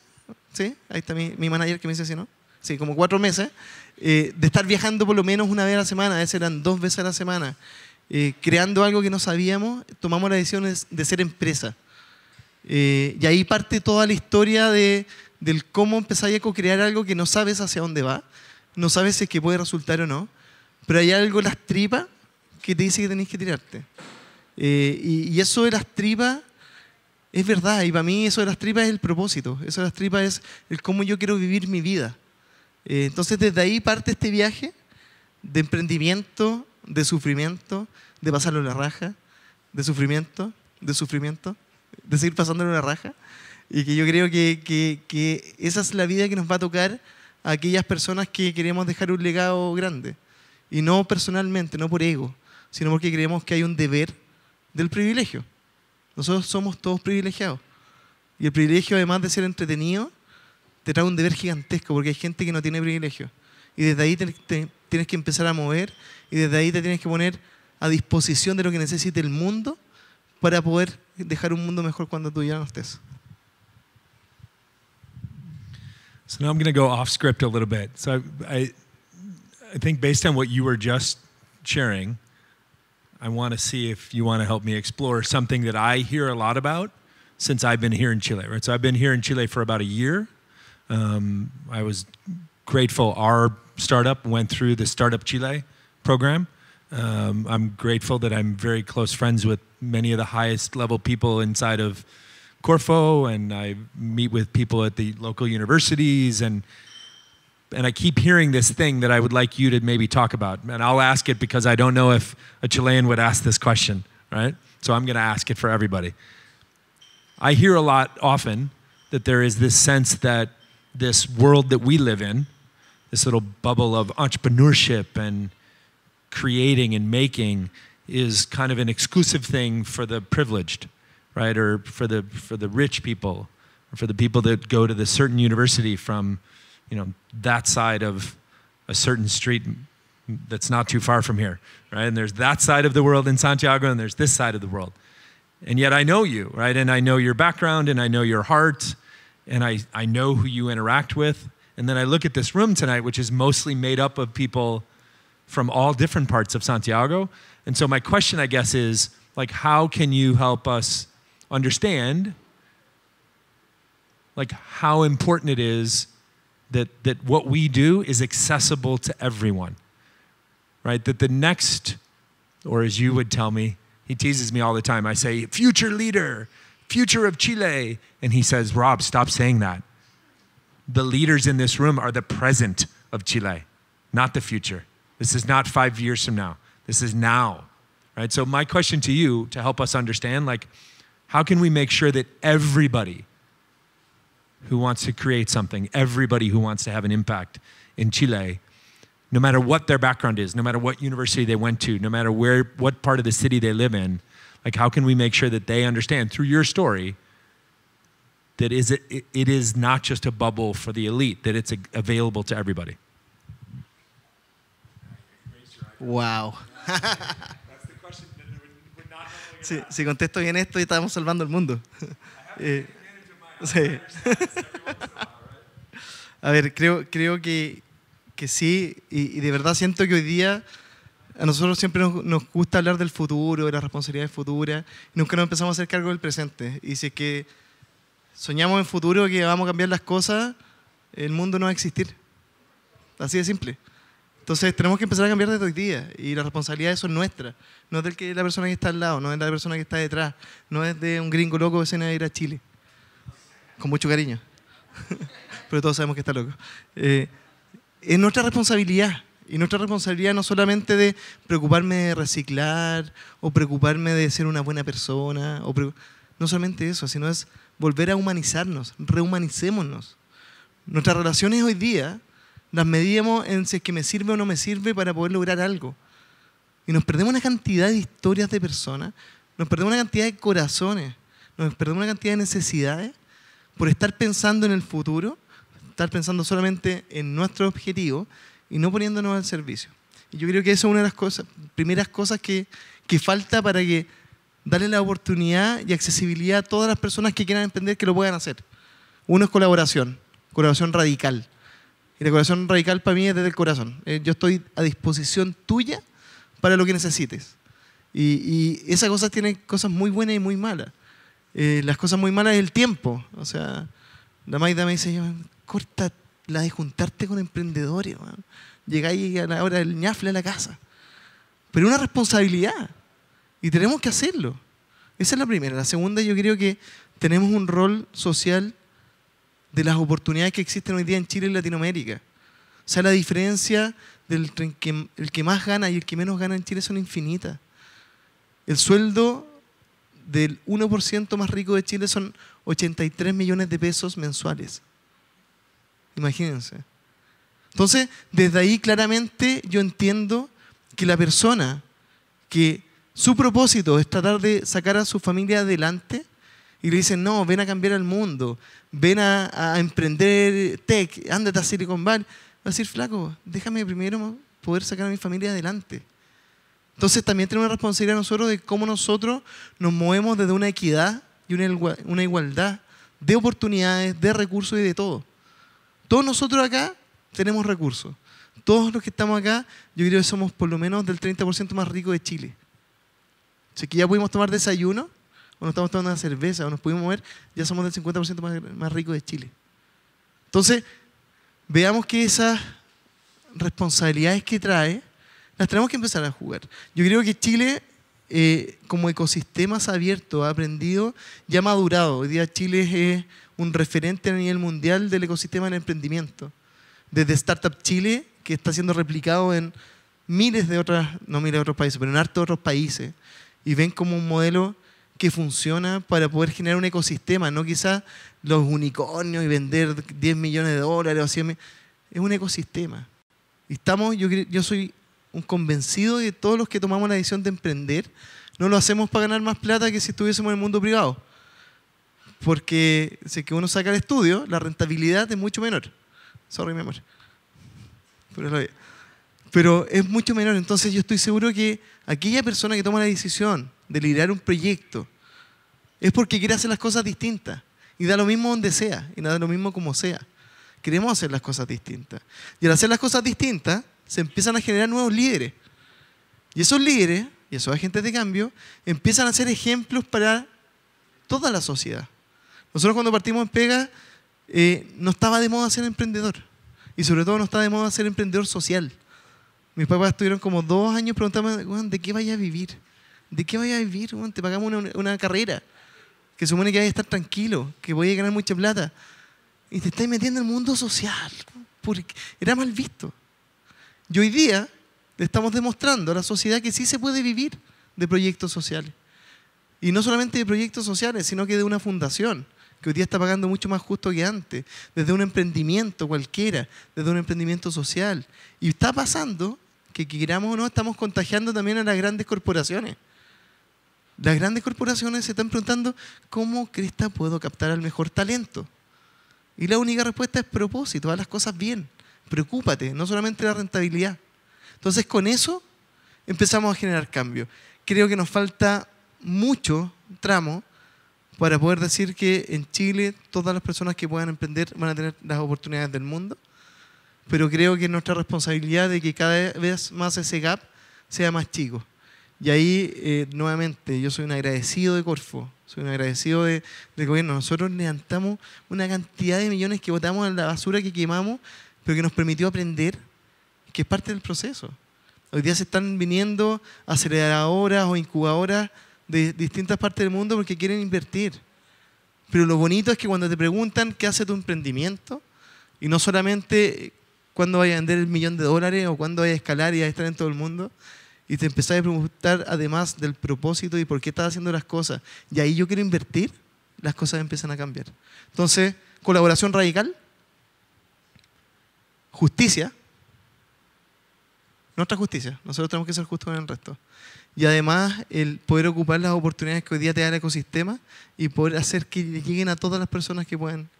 ¿sí? ahí está mi, mi manager que me dice si ¿no? Sí, como cuatro meses, eh, de estar viajando por lo menos una vez a la semana, a veces eran dos veces a la semana, eh, creando algo que no sabíamos, tomamos la decisión de ser empresa. Eh, y ahí parte toda la historia de, del cómo empezar a co-crear algo que no sabes hacia dónde va, no sabes si es que puede resultar o no, pero hay algo en las tripas que te dice que tenés que tirarte. Eh, y, eso de las tripas es verdad, y para mí eso de las tripas es el propósito, eso de las tripas es el cómo yo quiero vivir mi vida. Eh, entonces desde ahí parte este viaje de emprendimiento, de sufrimiento, de pasarlo en la raja, de sufrimiento, de sufrimiento, de seguir pasándolo en la raja. Y que yo creo que, que, que esa es la vida que nos va a tocar a aquellas personas que queremos dejar un legado grande. Y no personalmente, no por ego, sino porque creemos que hay un deber del privilegio. Nosotros somos todos privilegiados. Y el privilegio, además de ser entretenido, te trae un deber gigantesco, porque hay gente que no tiene privilegio. Y desde ahí tienes que empezar a mover y desde ahí te tienes que poner a disposición de lo que necesite el mundo para poder dejar un mundo mejor cuando tú ya no estés. So now I'm going to go off script a little bit. So I think based on what you were just sharing, I want to see if you want to help me explore something that I hear a lot about since I've been here in Chile, right? So I've been here in Chile for about a year. Um, I was grateful our startup went through the Startup Chile program. Um, I'm grateful that I'm very close friends with many of the highest level people inside of Corfo, and I meet with people at the local universities and and I keep hearing this thing that I would like you to maybe talk about. And I'll ask it because I don't know if a Chilean would ask this question, right? So I'm going to ask it for everybody. I hear a lot often that there is this sense that this world that we live in, this little bubble of entrepreneurship and creating and making, is kind of an exclusive thing for the privileged, right? Or for the, for the rich people, or for the people that go to the certain university from you know, that side of a certain street that's not too far from here, right? And there's that side of the world in Santiago, and there's this side of the world. And yet I know you, right? And I know your background, and I know your heart, and I, I know who you interact with. And then I look at this room tonight, which is mostly made up of people from all different parts of Santiago. And so my question, I guess, is like, how can you help us understand like how important it is that, that what we do is accessible to everyone, right? That the next, or as you would tell me, he teases me all the time. I say, future leader, future of Chile. And he says, Rob, stop saying that. The leaders in this room are the present of Chile, not the future. This is not five years from now. This is now, right? So, my question to you to help us understand, like, how can we make sure that everybody, who wants to create something, everybody who wants to have an impact in Chile, no matter what their background is, no matter what university they went to, no matter where, what part of the city they live in, like how can we make sure that they understand through your story that is it, it is not just a bubble for the elite, that it's available to everybody? Wow. si, contesto bien esto, estamos salvando el mundo. Eh, Sí. A ver, creo, creo que, que sí, y, de verdad siento que hoy día a nosotros siempre nos, nos gusta hablar del futuro, de las responsabilidades futuras, nunca nos empezamos a hacer cargo del presente. Y si es que soñamos en futuro que vamos a cambiar las cosas, el mundo no va a existir. Así de simple. Entonces tenemos que empezar a cambiar desde hoy día y la responsabilidad de eso es nuestra. No es de la persona que está al lado, no es de la persona que está detrás, no es de un gringo loco que se va a ir a Chile con mucho cariño, pero todos sabemos que está loco. Eh, es nuestra responsabilidad. Y nuestra responsabilidad no solamente de preocuparme de reciclar o preocuparme de ser una buena persona, o no solamente eso, sino es volver a humanizarnos, rehumanicémonos. Nuestras relaciones hoy día las medimos en si es que me sirve o no me sirve para poder lograr algo. Y nos perdemos una cantidad de historias de personas, nos perdemos una cantidad de corazones, nos perdemos una cantidad de necesidades por estar pensando en el futuro, estar pensando solamente en nuestro objetivo y no poniéndonos al servicio. Y yo creo que esa es una de las cosas, primeras cosas que, falta para que darle la oportunidad y accesibilidad a todas las personas que quieran emprender que lo puedan hacer. Uno es colaboración, colaboración radical. Y la colaboración radical para mí es desde el corazón. Eh, yo estoy a disposición tuya para lo que necesites. Y, y esas cosas tienen cosas muy buenas y muy malas. Eh, las cosas muy malas es el tiempo. O sea, la Maida me dice, corta la de juntarte con emprendedores. Llegáis a la hora del ñafle a la casa. Pero es una responsabilidad y tenemos que hacerlo. Esa es la primera. La segunda, yo creo que tenemos un rol social de las oportunidades que existen hoy día en Chile y Latinoamérica. O sea, la diferencia del el que más gana y el que menos gana en Chile son infinitas. El sueldo del 1% más rico de Chile son 83 millones de pesos mensuales. Imagínense. Entonces, desde ahí claramente yo entiendo que la persona que su propósito es tratar de sacar a su familia adelante y le dicen, no, ven a cambiar el mundo, ven a, emprender tech, ándate a Silicon Valley, va a decir, flaco, déjame primero poder sacar a mi familia adelante. Entonces también tenemos una responsabilidad nosotros de cómo nosotros nos movemos desde una equidad y una igualdad de oportunidades, de recursos y de todo. Todos nosotros acá tenemos recursos. Todos los que estamos acá, yo creo que somos por lo menos del 30% más rico de Chile. Si que ya pudimos tomar desayuno, o nos estamos tomando una cerveza, o nos pudimos mover, ya somos del 50% más, más ricos de Chile. Entonces, veamos que esas responsabilidades que trae, las tenemos que empezar a jugar. Yo creo que Chile, eh, como ecosistema, se ha aprendido ya ha madurado. Hoy día Chile es eh, un referente a nivel mundial del ecosistema del emprendimiento. Desde Startup Chile, que está siendo replicado en miles de otras, no miles de otros países, pero en de otros países, y ven como un modelo que funciona para poder generar un ecosistema, no quizás los unicornios y vender 10 millones de dólares o así. Es un ecosistema. Estamos, yo, yo soy un convencido de todos los que tomamos la decisión de emprender no lo hacemos para ganar más plata que si estuviésemos en el mundo privado. Porque si que uno saca el estudio, la rentabilidad es mucho menor. Sorry, mi amor. Pero es mucho menor. Entonces yo estoy seguro que aquella persona que toma la decisión de liderar un proyecto es porque quiere hacer las cosas distintas. Y da lo mismo donde sea, y da lo mismo como sea. Queremos hacer las cosas distintas. Y al hacer las cosas distintas, se empiezan a generar nuevos líderes. Y esos líderes y esos agentes de cambio empiezan a ser ejemplos para toda la sociedad. Nosotros cuando partimos en Pega, eh, no estaba de moda ser emprendedor. Y sobre todo no estaba de moda ser emprendedor social. Mis papás estuvieron como dos años preguntándome, ¿de qué vaya a vivir? ¿De qué vaya a vivir? Te pagamos una, carrera, que supone que vas a estar tranquilo, que voy a ganar mucha plata. Y te estás metiendo en el mundo social. Porque era mal visto. Y hoy día le estamos demostrando a la sociedad que sí se puede vivir de proyectos sociales. Y no solamente de proyectos sociales, sino que de una fundación, que hoy día está pagando mucho más justo que antes, desde un emprendimiento cualquiera, desde un emprendimiento social. Y está pasando que, queramos o no, estamos contagiando también a las grandes corporaciones. Las grandes corporaciones se están preguntando, ¿cómo cresta puedo captar al mejor talento? Y la única respuesta es propósito, a las cosas bien preocúpate, no solamente la rentabilidad. Entonces con eso empezamos a generar cambio. Creo que nos falta mucho tramo para poder decir que en Chile todas las personas que puedan emprender van a tener las oportunidades del mundo, pero creo que es nuestra responsabilidad de que cada vez más ese gap sea más chico. Y ahí, eh, nuevamente, yo soy un agradecido de Corfo, soy un agradecido de, del gobierno. Nosotros levantamos una cantidad de millones que botamos en la basura que quemamos pero que nos permitió aprender que es parte del proceso. Hoy día se están viniendo aceleradoras o incubadoras de distintas partes del mundo porque quieren invertir. Pero lo bonito es que cuando te preguntan qué hace tu emprendimiento, y no solamente cuándo vaya a vender el millón de dólares o cuándo vaya a escalar y a estar en todo el mundo, y te empezás a preguntar además del propósito y por qué estás haciendo las cosas, y ahí yo quiero invertir, las cosas empiezan a cambiar. Entonces, colaboración radical justicia, nuestra justicia, nosotros tenemos que ser justos el resto. Y además el poder ocupar las oportunidades que hoy día te da el ecosistema y poder hacer que lleguen a todas las personas que,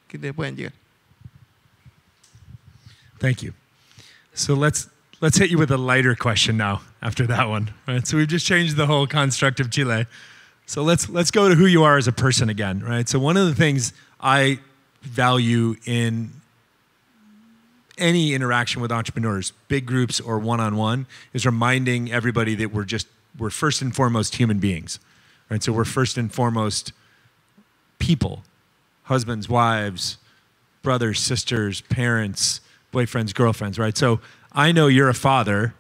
que puedan llegar. Thank you. So let's let's hit you with a lighter question now after that one. Right? So we've just changed the whole construct of Chile. So let's let's go to who you are as a person again, right? So one of the things I value in any interaction with entrepreneurs, big groups or one on one, is reminding everybody that we're just, we're first and foremost human beings, right? So we're first and foremost people husbands, wives, brothers, sisters, parents, boyfriends, girlfriends, right? So I know you're a father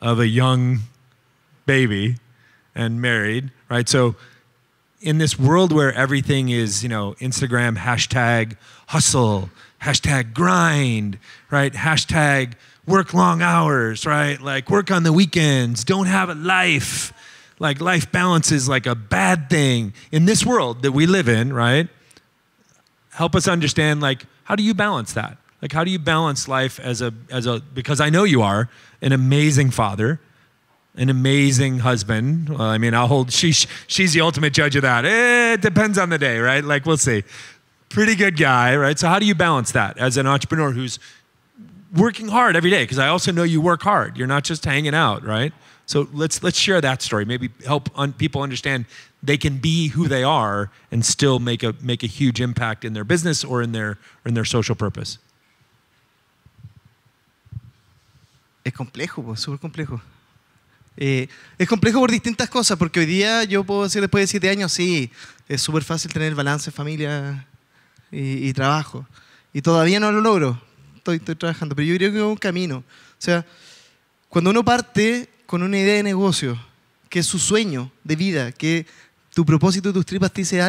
of a young baby and married, right? So in this world where everything is, you know, Instagram hashtag hustle, hashtag grind, right? Hashtag work long hours, right? Like work on the weekends, don't have a life. Like life balance is like a bad thing in this world that we live in, right? Help us understand like how do you balance that? Like how do you balance life as a as a because I know you are an amazing father an amazing husband. Well, I mean, I'll hold, she, she's the ultimate judge of that. It depends on the day, right? Like, we'll see. Pretty good guy, right? So, how do you balance that as an entrepreneur who's working hard every day? Because I also know you work hard. You're not just hanging out, right? So, let's, let's share that story. Maybe help un people understand they can be who they are and still make a, make a huge impact in their business or in their, or in their social purpose. Es complejo, súper complejo. Eh, es complejo por distintas cosas, porque hoy día yo puedo decir después de siete años, sí, es súper fácil tener balance familia y, trabajo. Y todavía no lo logro, estoy, estoy trabajando, pero yo creo que es un camino. O sea, cuando uno parte con una idea de negocio, que es su sueño de vida, que tu propósito, tus tripas te dice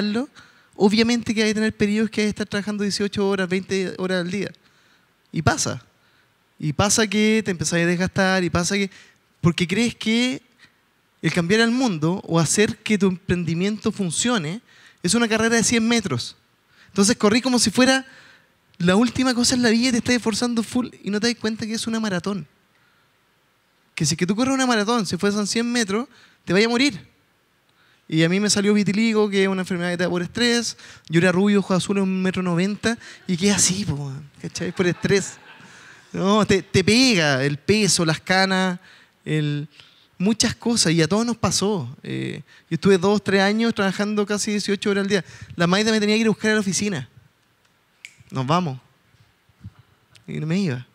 obviamente que hay que tener periodos que hay que estar trabajando 18 horas, 20 horas al día. Y pasa. Y pasa que te empezás a desgastar, y pasa que porque crees que el cambiar al mundo o hacer que tu emprendimiento funcione es una carrera de 100 metros. Entonces corrí como si fuera la última cosa en la vida y te estás esforzando full y no te das cuenta que es una maratón. Que si que tú corres una maratón, si en 100 metros, te vaya a morir. Y a mí me salió vitiligo, que es una enfermedad que te da por estrés. Yo era rubio, azul azul, un metro noventa. Y que así, Por estrés. No, te, te pega el peso, las canas, muchas cosas y a todos nos pasó. Eh, yo estuve dos, tres años trabajando casi 18 horas al día. La Maida me tenía que ir a buscar a la oficina. Nos vamos. Y no me iba.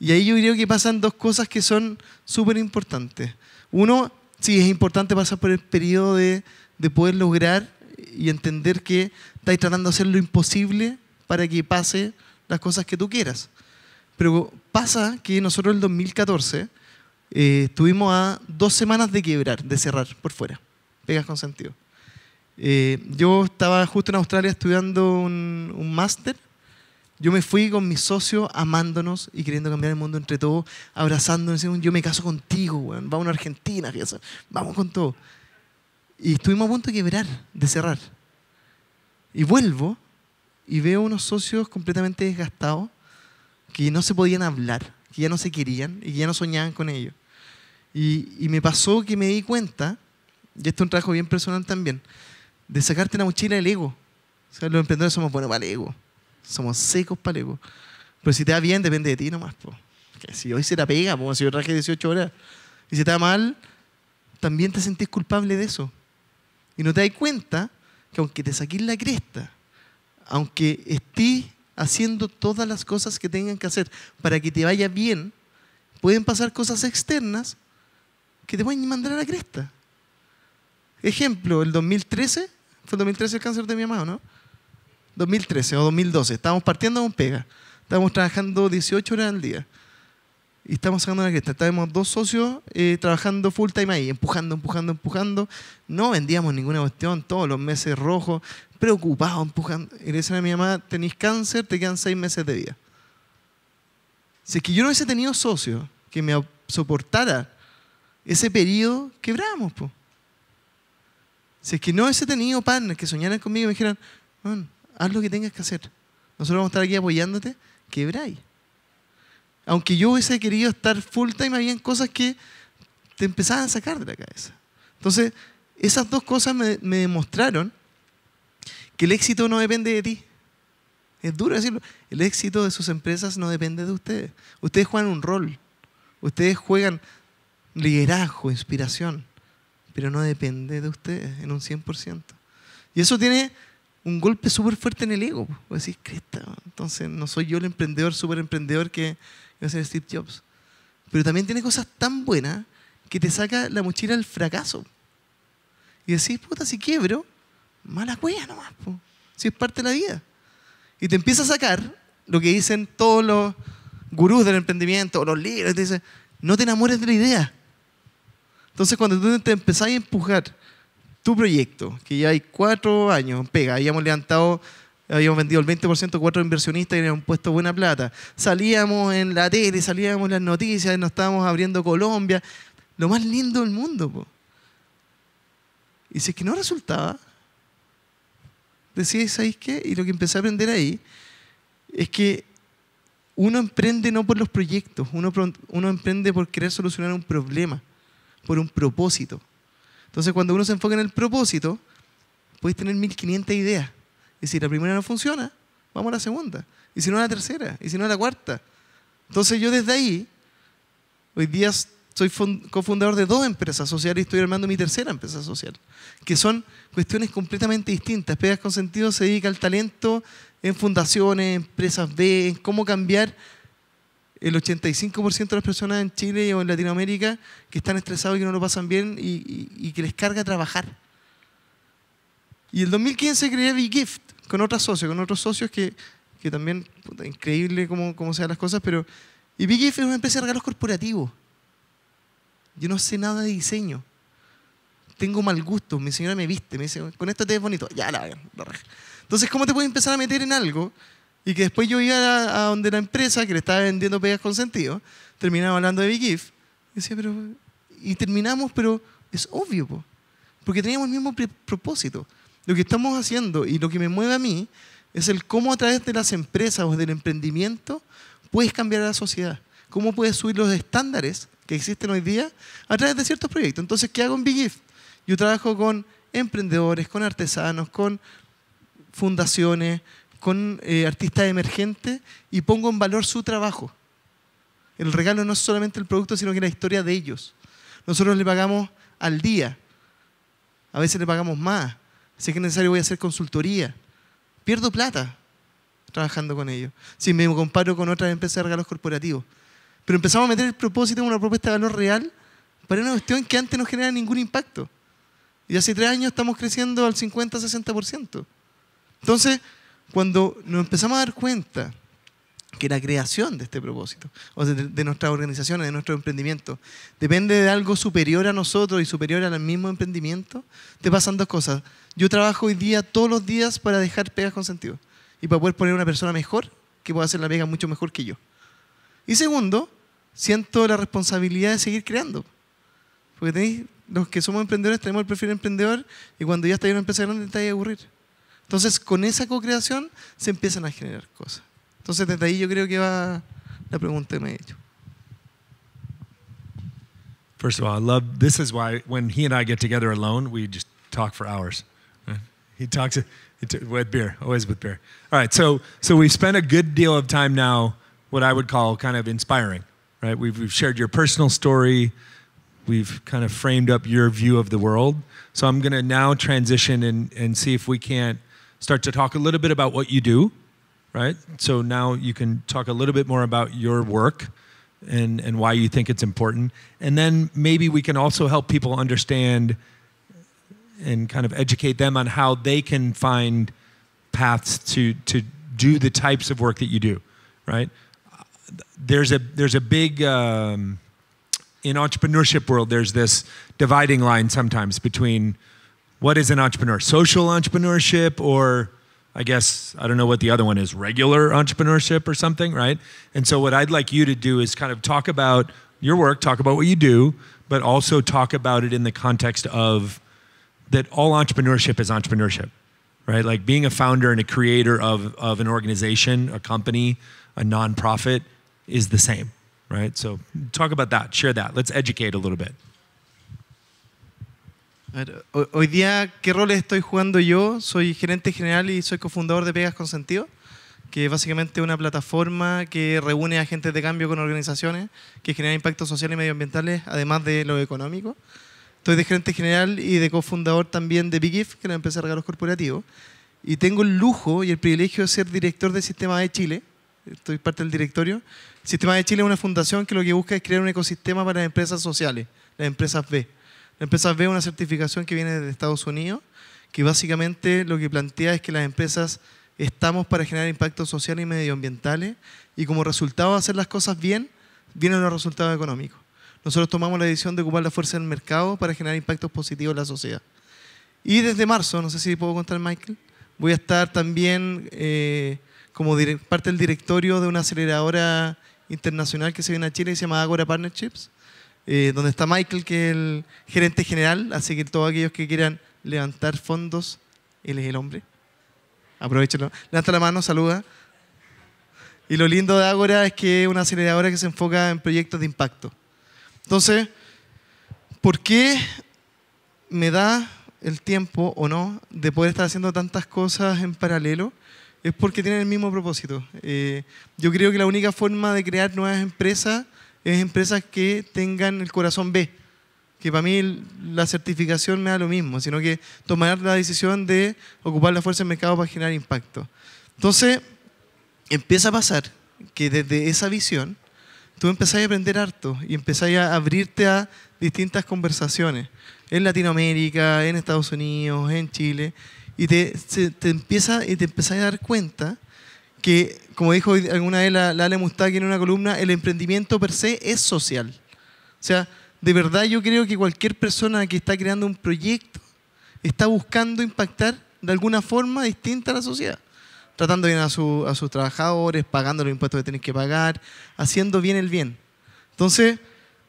Y ahí yo creo que pasan dos cosas que son súper importantes. Uno, sí, es importante pasar por el periodo de, poder lograr y entender que estáis tratando de hacer lo imposible para que pase las cosas que tú quieras. Pero pasa que nosotros en el 2014 eh, estuvimos a dos semanas de quebrar, de cerrar por fuera, pegas con sentido. Eh, yo estaba justo en Australia estudiando un, un máster. Yo me fui con mis socios amándonos y queriendo cambiar el mundo entre todos, abrazándonos. Yo me caso contigo, Vamos a Argentina, vamos con todo. Y estuvimos a punto de quebrar, de cerrar. Y vuelvo y veo unos socios completamente desgastados que no se podían hablar ya no se querían y que ya no soñaban con ellos. Y, y, me pasó que me di cuenta, y esto es un trabajo bien personal también, de sacarte la mochila del ego. O sea, los emprendedores somos buenos para el ego, somos secos para el ego. Pero si te da bien, depende de ti nomás. Que si hoy se la pega, como si yo traje 18 horas, y si te va mal, también te sentís culpable de eso. Y no te das cuenta que aunque te saquís la cresta, aunque estés haciendo todas las cosas que tengan que hacer para que te vaya bien, pueden pasar cosas externas que te pueden mandar a la cresta. Ejemplo, el 2013, fue el 2013 el cáncer de mi amado ¿no? 2013 o 2012, estábamos partiendo un pega, estábamos trabajando 18 horas al día y estábamos sacando la cresta. Estábamos dos socios eh, trabajando full time ahí, empujando, empujando, empujando. No vendíamos ninguna cuestión, todos los meses rojos, preocupado, empujando. Y le dicen a mi mamá, tenéis cáncer, te quedan seis meses de vida. Si es que yo no hubiese tenido socios que me soportara ese periodo, quebramos, Si es que no hubiese tenido partners que soñaran conmigo y me dijeran, haz lo que tengas que hacer. Nosotros vamos a estar aquí apoyándote, quebráis. Aunque yo hubiese querido estar full time, habían cosas que te empezaban a sacar de la cabeza. Entonces, esas dos cosas me demostraron que el éxito no depende de ti. Es duro decirlo. El éxito de sus empresas no depende de ustedes. Ustedes juegan un rol. Ustedes juegan liderazgo, inspiración. Pero no depende de ustedes en un 100%. Y eso tiene un golpe súper fuerte en el ego. Vos decís, cresta, entonces no soy yo el emprendedor, súper emprendedor que va a ser Steve Jobs. Pero también tiene cosas tan buenas que te saca la mochila al fracaso. Y decís, puta, si quiebro, mala cueva nomás, si es parte de la vida. Y te empieza a sacar lo que dicen todos los gurús del emprendimiento, los líderes, te dicen, no te enamores de la idea. Entonces cuando tú te empezás a empujar tu proyecto, que ya hay cuatro años, pega, habíamos levantado, habíamos vendido el 20% cuatro inversionistas y habíamos puesto buena plata, salíamos en la tele, salíamos en las noticias, nos estábamos abriendo Colombia, lo más lindo del mundo. Y si es que no resultaba, decía, ¿sabéis qué? Y lo que empecé a aprender ahí es que uno emprende no por los proyectos, uno, uno emprende por querer solucionar un problema, por un propósito. Entonces, cuando uno se enfoca en el propósito, puedes tener 1500 ideas. Y si la primera no funciona, vamos a la segunda. Y si no, a la tercera. Y si no, a la cuarta. Entonces, yo desde ahí, hoy día soy cofundador de dos empresas sociales y estoy armando mi tercera empresa social, que son cuestiones completamente distintas. Pegas con sentido se dedica al talento en fundaciones, empresas B, en cómo cambiar el 85% de las personas en Chile o en Latinoamérica que están estresados y que no lo pasan bien y, que les carga trabajar. Y el 2015 creé Big Gift con otros socios, con otros socios que, que también, increíble cómo, cómo se dan las cosas, pero... Y Big Gift es una empresa de regalos corporativos. Yo no sé nada de diseño tengo mal gusto, mi señora me viste, me dice, con esto te ves bonito, ya la, Entonces, ¿cómo te puedes empezar a meter en algo? Y que después yo iba a, donde la empresa que le estaba vendiendo pegas con sentido, terminaba hablando de Big If, pero, y terminamos, pero es obvio, porque teníamos el mismo propósito. Lo que estamos haciendo y lo que me mueve a mí es el cómo a través de las empresas o del emprendimiento puedes cambiar a la sociedad. ¿Cómo puedes subir los estándares que existen hoy día a través de ciertos proyectos? Entonces, ¿qué hago en Big If? Yo trabajo con emprendedores, con artesanos, con fundaciones, con eh, artistas emergentes y pongo en valor su trabajo. El regalo no es solamente el producto, sino que la historia de ellos. Nosotros le pagamos al día, a veces le pagamos más, si que es necesario voy a hacer consultoría. Pierdo plata trabajando con ellos, si me comparo con otras empresas de regalos corporativos. Pero empezamos a meter el propósito en una propuesta de valor real para una cuestión que antes no generaba ningún impacto. Y hace tres años estamos creciendo al 50-60%. Entonces, cuando nos empezamos a dar cuenta que la creación de este propósito, o de, nuestras organizaciones, de nuestro emprendimiento, depende de algo superior a nosotros y superior al mismo emprendimiento, te pasan dos cosas. Yo trabajo hoy día, todos los días, para dejar pegas con sentido y para poder poner una persona mejor que pueda hacer la pega mucho mejor que yo. Y segundo, siento la responsabilidad de seguir creando. Porque tenéis los que somos emprendedores tenemos el perfil emprendedor y cuando ya estás en una empresa grande te vas a aburrir. Entonces, con esa co-creación se empiezan a generar cosas. Entonces, desde ahí yo creo que va la pregunta que me he hecho. First of all, I love this is why when he and I get together alone, we just talk for hours. He talks with beer, always with beer. All right, so so we've spent a good deal of time now what I would call kind of inspiring, right? We've, we've shared your personal story, we've kind of framed up your view of the world. So I'm going to now transition and, and see if we can't start to talk a little bit about what you do, right? So now you can talk a little bit more about your work and, and why you think it's important. And then maybe we can also help people understand and kind of educate them on how they can find paths to, to do the types of work that you do, right? There's a, there's a big. Um, in entrepreneurship world, there's this dividing line sometimes between what is an entrepreneur, social entrepreneurship or I guess I don't know what the other one is, regular entrepreneurship or something, right? And so what I'd like you to do is kind of talk about your work, talk about what you do, but also talk about it in the context of that all entrepreneurship is entrepreneurship, right? Like being a founder and a creator of, of an organization, a company, a nonprofit is the same. right? So talk about that, share that. Let's educate a little bit. hoy día, ¿qué roles estoy jugando yo? Soy gerente general y soy cofundador de Pegas Consentido, Sentido, que es básicamente una plataforma que reúne agentes de cambio con organizaciones que generan impactos sociales y medioambientales, además de lo económico. Estoy de gerente general y de cofundador también de Big que es la empresa de regalos corporativos. Y tengo el lujo y el privilegio de ser director del Sistema de Chile. Estoy parte del directorio, Sistema de Chile es una fundación que lo que busca es crear un ecosistema para las empresas sociales, las empresas B. La empresa B es una certificación que viene de Estados Unidos, que básicamente lo que plantea es que las empresas estamos para generar impactos sociales y medioambientales y como resultado de hacer las cosas bien, vienen los resultados económicos. Nosotros tomamos la decisión de ocupar la fuerza del mercado para generar impactos positivos en la sociedad. Y desde marzo, no sé si puedo contar, Michael, voy a estar también eh, como parte del directorio de una aceleradora internacional que se viene a Chile y se llama Agora Partnerships, eh, donde está Michael, que es el gerente general, así que todos aquellos que quieran levantar fondos, él es el hombre. Aprovechenlo. Levanta la mano, saluda. Y lo lindo de Agora es que es una aceleradora que se enfoca en proyectos de impacto. Entonces, ¿por qué me da el tiempo o no de poder estar haciendo tantas cosas en paralelo? es porque tienen el mismo propósito. Eh, yo creo que la única forma de crear nuevas empresas es empresas que tengan el corazón B, que para mí la certificación me da lo mismo, sino que tomar la decisión de ocupar la fuerza del mercado para generar impacto. Entonces, empieza a pasar que desde esa visión tú empezás a aprender harto y empezás a abrirte a distintas conversaciones en Latinoamérica, en Estados Unidos, en Chile y te, empiezas te empieza, y te a dar cuenta que, como dijo alguna vez la, la Ale en una columna, el emprendimiento per se es social. O sea, de verdad yo creo que cualquier persona que está creando un proyecto está buscando impactar de alguna forma distinta a la sociedad. Tratando bien a, a sus trabajadores, pagando los impuestos que tienen que pagar, haciendo bien el bien. Entonces,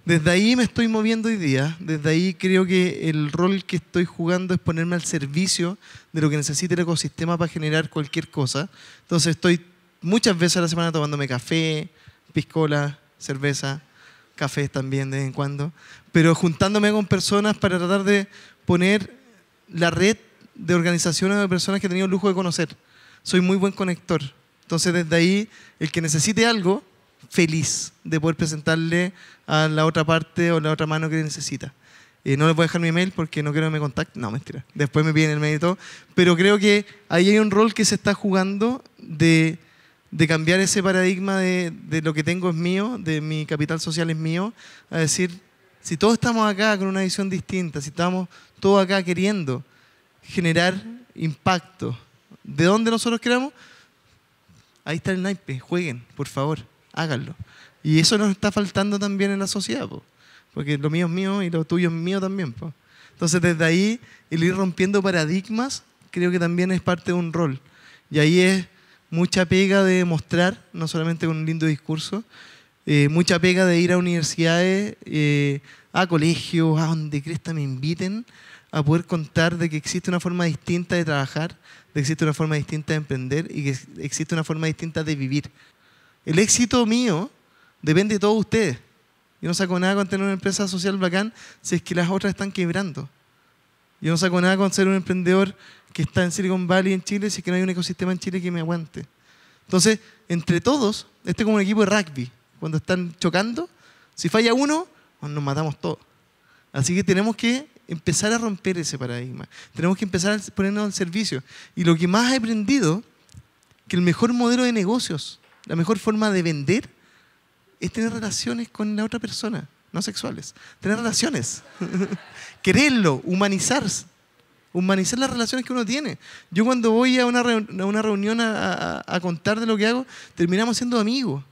desde ahí me estoy moviendo hoy día, desde ahí creo que el rol que estoy jugando es ponerme al servicio de lo que necesita el ecosistema para generar cualquier cosa. Entonces estoy muchas veces a la semana tomándome café, piscola, cerveza, café también de vez en cuando, pero juntándome con personas para tratar de poner la red de organizaciones de personas que he tenido el lujo de conocer. Soy muy buen conector. Entonces desde ahí, el que necesite algo, feliz de poder presentarle a la otra parte o la otra mano que necesita. Eh, no les voy a dejar mi email porque no quiero que me contacten. No, mentira. Después me piden el mail y todo. Pero creo que ahí hay un rol que se está jugando de, cambiar ese paradigma de, lo que tengo es mío, de mi capital social es mío, a decir, si todos estamos acá con una visión distinta, si estamos todos acá queriendo generar impacto, de dónde nosotros queramos, ahí está el naipe, jueguen, por favor háganlo. Y eso nos está faltando también en la sociedad, porque lo mío es mío y lo tuyo es mío también. pues Entonces desde ahí, el ir rompiendo paradigmas, creo que también es parte de un rol. Y ahí es mucha pega de mostrar, no solamente con un lindo discurso, eh, mucha pega de ir a universidades, eh, a colegios, a donde cresta me inviten, a poder contar de que existe una forma distinta de trabajar, de que existe una forma distinta de emprender y que existe una forma distinta de vivir. El éxito mío depende de todos ustedes. Yo no saco nada con tener una empresa social bacán si es que las otras están quebrando. Yo no saco nada con ser un emprendedor que está en Silicon Valley, en Chile, si es que no hay un ecosistema en Chile que me aguante. Entonces, entre todos, este es como un equipo de rugby. Cuando están chocando, si falla uno, nos matamos todos. Así que tenemos que empezar a romper ese paradigma. Tenemos que empezar a ponernos al servicio. Y lo que más he aprendido, que el mejor modelo de negocios la mejor forma de vender es tener relaciones con la otra persona, no sexuales. Tener relaciones. Quererlo, humanizarse. Humanizar las relaciones que uno tiene. Yo cuando voy a una, reunión a, una a contar de lo que hago, terminamos siendo amigos,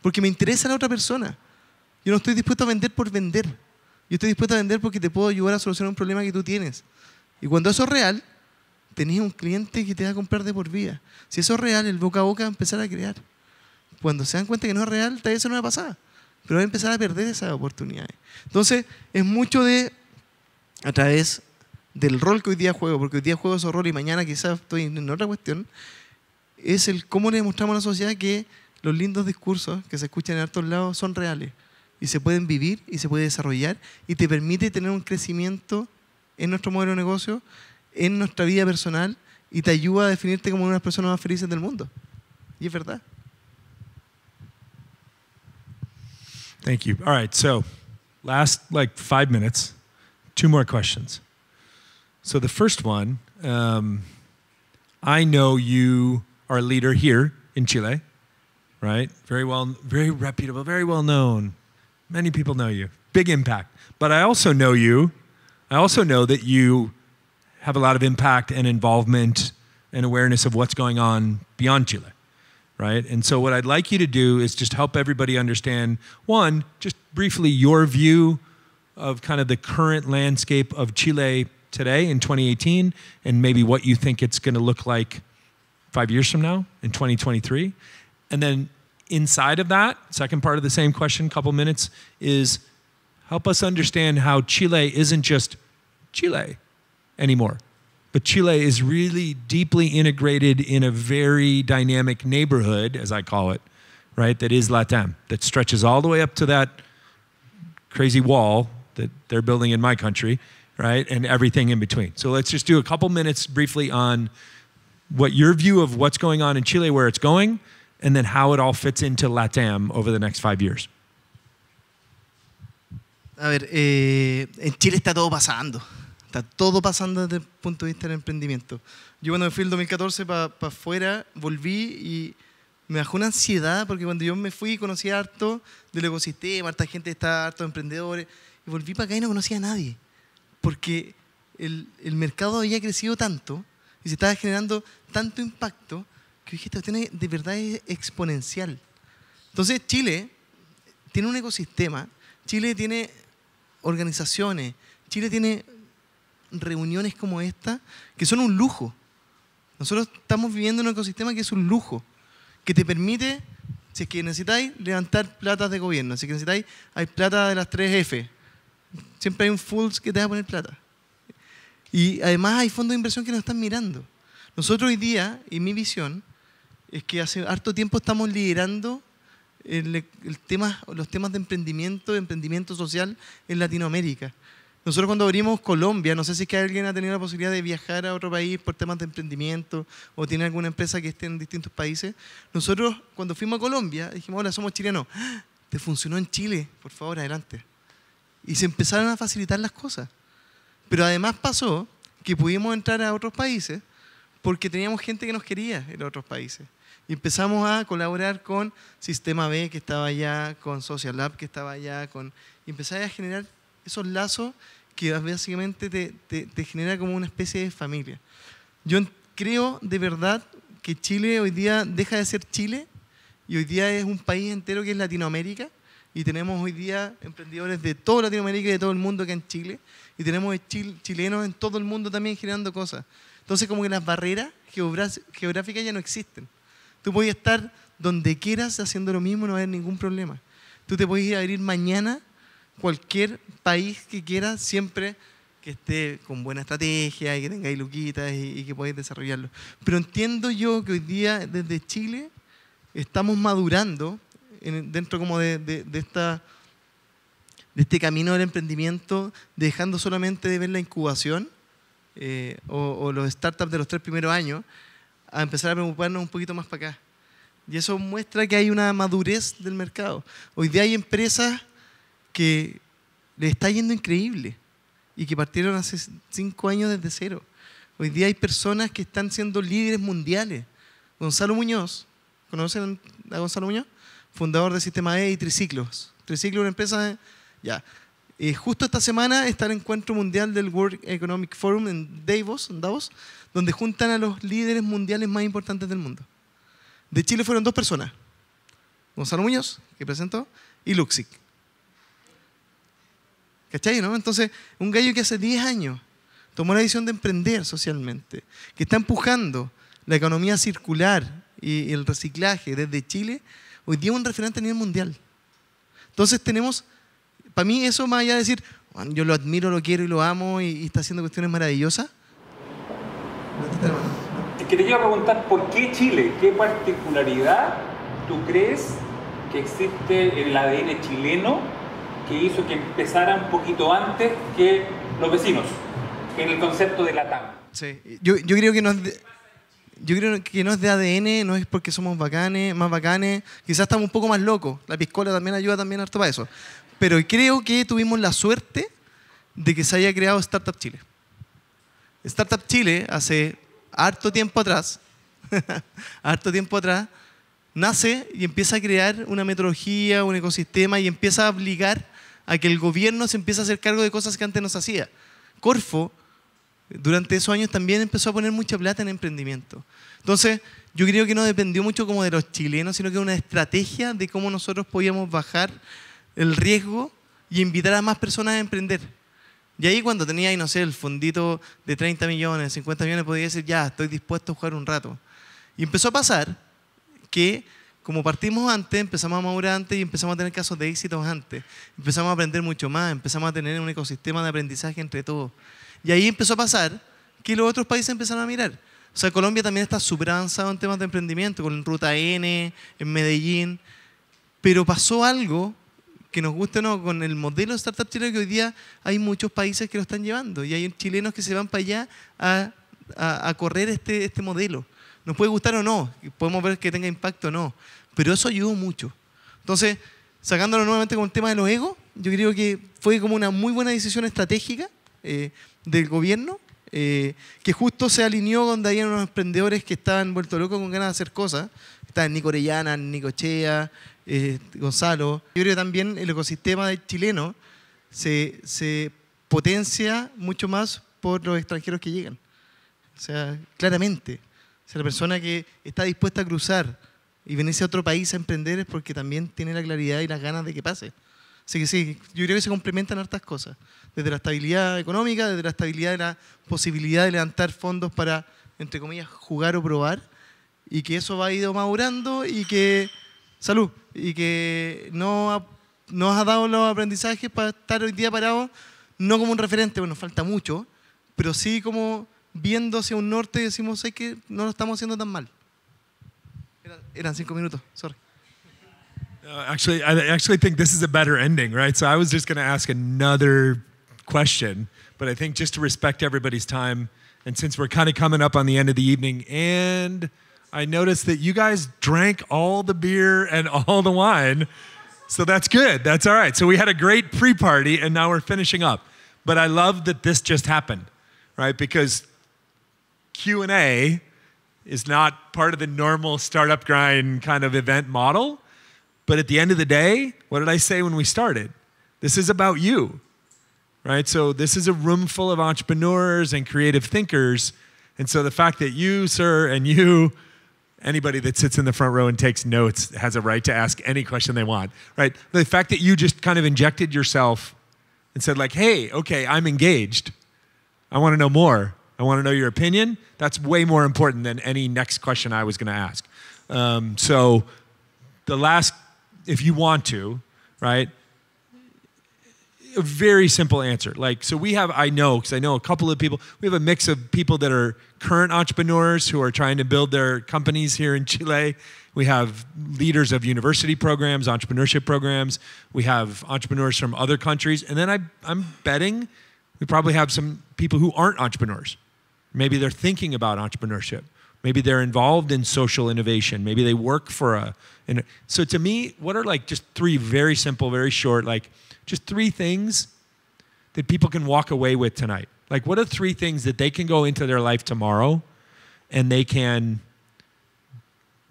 porque me interesa la otra persona. Yo no estoy dispuesto a vender por vender. Yo estoy dispuesto a vender porque te puedo ayudar a solucionar un problema que tú tienes. Y cuando eso es real, tenés un cliente que te va a comprar de por vida. Si eso es real, el boca a boca va a empezar a crear cuando se dan cuenta que no es real, tal vez eso no va a pasar. Pero va a empezar a perder esas oportunidades. Entonces, es mucho de, a través del rol que hoy día juego, porque hoy día juego es rol y mañana quizás estoy en otra cuestión, es el cómo le demostramos a la sociedad que los lindos discursos que se escuchan en altos lados son reales y se pueden vivir y se puede desarrollar y te permite tener un crecimiento en nuestro modelo de negocio, en nuestra vida personal y te ayuda a definirte como una de las personas más felices del mundo. Y es verdad. Thank you. All right, so last like five minutes, two more questions. So the first one, um, I know you are a leader here in Chile, right? Very well, very reputable, very well known. Many people know you. Big impact. But I also know you. I also know that you have a lot of impact and involvement and awareness of what's going on beyond Chile right? And so, what I'd like you to do is just help everybody understand one, just briefly, your view of kind of the current landscape of Chile today in 2018, and maybe what you think it's going to look like five years from now in 2023. And then, inside of that, second part of the same question, couple minutes, is help us understand how Chile isn't just Chile anymore. But Chile is really deeply integrated in a very dynamic neighborhood, as I call it, right? That is Latam, that stretches all the way up to that crazy wall that they're building in my country, right? And everything in between. So let's just do a couple minutes briefly on what your view of what's going on in Chile, where it's going, and then how it all fits into LATAM over the next five years. A ver, eh, en Chile está todo pasando. todo pasando desde el punto de vista del emprendimiento. Yo cuando me fui el 2014 para afuera, volví y me bajó una ansiedad porque cuando yo me fui conocí harto del ecosistema, harta gente está, harto emprendedores. Y volví para acá y no conocía a nadie. Porque el, el mercado había crecido tanto y se estaba generando tanto impacto que dije, esto de verdad es exponencial. Entonces Chile tiene un ecosistema, Chile tiene organizaciones, Chile tiene reuniones como esta que son un lujo. Nosotros estamos viviendo en un ecosistema que es un lujo, que te permite, si es que necesitáis, levantar platas de gobierno. Si es que necesitáis, hay plata de las tres f Siempre hay un Fools que te va a poner plata. Y además hay fondos de inversión que nos están mirando. Nosotros hoy día, y mi visión, es que hace harto tiempo estamos liderando el los temas de emprendimiento, de emprendimiento social en Latinoamérica. Nosotros cuando abrimos Colombia, no sé si es que alguien ha tenido la posibilidad de viajar a otro país por temas de emprendimiento o tiene alguna empresa que esté en distintos países, nosotros cuando fuimos a Colombia dijimos, hola, somos chilenos, te funcionó en Chile, por favor, adelante. Y se empezaron a facilitar las cosas. Pero además pasó que pudimos entrar a otros países porque teníamos gente que nos quería en otros países. Y empezamos a colaborar con Sistema B que estaba allá, con Social Lab que estaba allá, con... y empezar a generar esos lazos que básicamente te, te, genera como una especie de familia. Yo creo de verdad que Chile hoy día deja de ser Chile y hoy día es un país entero que es Latinoamérica y tenemos hoy día emprendedores de toda Latinoamérica y de todo el mundo que en Chile y tenemos chilenos en todo el mundo también generando cosas. Entonces como que las barreras geográficas ya no existen. Tú puedes estar donde quieras haciendo lo mismo, no va a haber ningún problema. Tú te puedes ir a abrir mañana cualquier país que quiera, siempre que esté con buena estrategia y que tenga luquitas y, que podáis desarrollarlo. Pero entiendo yo que hoy día desde Chile estamos madurando dentro como de, de, esta, de este camino del emprendimiento, dejando solamente de ver la incubación eh, o, o, los startups de los tres primeros años, a empezar a preocuparnos un poquito más para acá. Y eso muestra que hay una madurez del mercado. Hoy día hay empresas que le está yendo increíble y que partieron hace cinco años desde cero. Hoy día hay personas que están siendo líderes mundiales. Gonzalo Muñoz, ¿conocen a Gonzalo Muñoz? Fundador de Sistema E y Triciclos. Triciclos, una empresa, ya. Eh, justo esta semana está el encuentro mundial del World Economic Forum en Davos, en Davos, donde juntan a los líderes mundiales más importantes del mundo. De Chile fueron dos personas, Gonzalo Muñoz, que presentó, y Luxic. ¿Cachai? Entonces, un gallo que hace 10 años tomó la decisión de emprender socialmente, que está empujando la economía circular y el reciclaje desde Chile, hoy día es un referente a nivel mundial. Entonces tenemos, para mí eso más allá de decir, yo lo admiro, lo quiero y lo amo y, está haciendo cuestiones maravillosas. te preguntar, ¿por qué Chile? ¿Qué particularidad tú crees que existe en el ADN chileno que hizo que empezara un poquito antes que los vecinos, en el concepto de la TAM. Sí, yo, creo que yo creo que no es de ADN, no es porque somos bacanes, más bacanes, quizás estamos un poco más locos, la piscola también ayuda también harto para eso, pero creo que tuvimos la suerte de que se haya creado Startup Chile. Startup Chile hace harto tiempo atrás, harto tiempo atrás, nace y empieza a crear una metodología, un ecosistema y empieza a obligar a que el gobierno se empiece a hacer cargo de cosas que antes no hacía. Corfo, durante esos años también empezó a poner mucha plata en emprendimiento. Entonces, yo creo que no dependió mucho como de los chilenos, sino que una estrategia de cómo nosotros podíamos bajar el riesgo y invitar a más personas a emprender. Y ahí cuando tenía, no sé, el fondito de 30 millones, 50 millones, podía decir, ya, estoy dispuesto a jugar un rato. Y empezó a pasar que como partimos antes, empezamos a madurar antes y empezamos a tener casos de éxitos antes. Empezamos a aprender mucho más, empezamos a tener un ecosistema de aprendizaje entre todos. Y ahí empezó a pasar que los otros países empezaron a mirar. O sea, Colombia también está súper avanzado en temas de emprendimiento, con Ruta N, en Medellín. Pero pasó algo que nos guste o no, con el modelo de startup chileno que hoy día hay muchos países que lo están llevando y hay chilenos que se van para allá a, a, a correr este, este modelo. Nos puede gustar o no, podemos ver que tenga impacto o no, pero eso ayudó mucho. Entonces, sacándolo nuevamente con el tema de los egos, yo creo que fue como una muy buena decisión estratégica eh, del gobierno, eh, que justo se alineó donde había unos emprendedores que estaban vuelto locos con ganas de hacer cosas. Estaban Nico Orellana, Nico Chea, eh, Gonzalo. Yo creo que también el ecosistema chileno se, se potencia mucho más por los extranjeros que llegan. O sea, claramente. Si la persona que está dispuesta a cruzar y venirse a otro país a emprender es porque también tiene la claridad y las ganas de que pase. Así que sí, yo creo que se complementan hartas cosas. Desde la estabilidad económica, desde la estabilidad de la posibilidad de levantar fondos para, entre comillas, jugar o probar. Y que eso va a ir madurando y que, salud, y que no nos ha dado los aprendizajes para estar hoy día parados, no como un referente, bueno, falta mucho, pero sí como viendo hacia un norte y decimos, hay que no lo estamos haciendo tan mal. Eran, eran cinco minutos, sorry. Uh, actually, I actually think this is a better ending, right? So I was just going to ask another question, but I think just to respect everybody's time, and since we're kind of coming up on the end of the evening, and I noticed that you guys drank all the beer and all the wine, so that's good. That's all right. So we had a great pre party, and now we're finishing up. But I love that this just happened, right? Because Q&A is not part of the normal startup grind kind of event model. But at the end of the day, what did I say when we started? This is about you, right? So this is a room full of entrepreneurs and creative thinkers. And so the fact that you, sir, and you, anybody that sits in the front row and takes notes has a right to ask any question they want, right? The fact that you just kind of injected yourself and said like, hey, okay, I'm engaged. I want to know more. I want to know your opinion. That's way more important than any next question I was going to ask. Um, so, the last, if you want to, right? A very simple answer. Like, so we have, I know, because I know a couple of people, we have a mix of people that are current entrepreneurs who are trying to build their companies here in Chile. We have leaders of university programs, entrepreneurship programs. We have entrepreneurs from other countries. And then I, I'm betting we probably have some people who aren't entrepreneurs Maybe they're thinking about entrepreneurship. Maybe they're involved in social innovation. Maybe they work for a. And so to me, what are like just three very simple, very short, like just three things that people can walk away with tonight? Like, what are three things that they can go into their life tomorrow and they can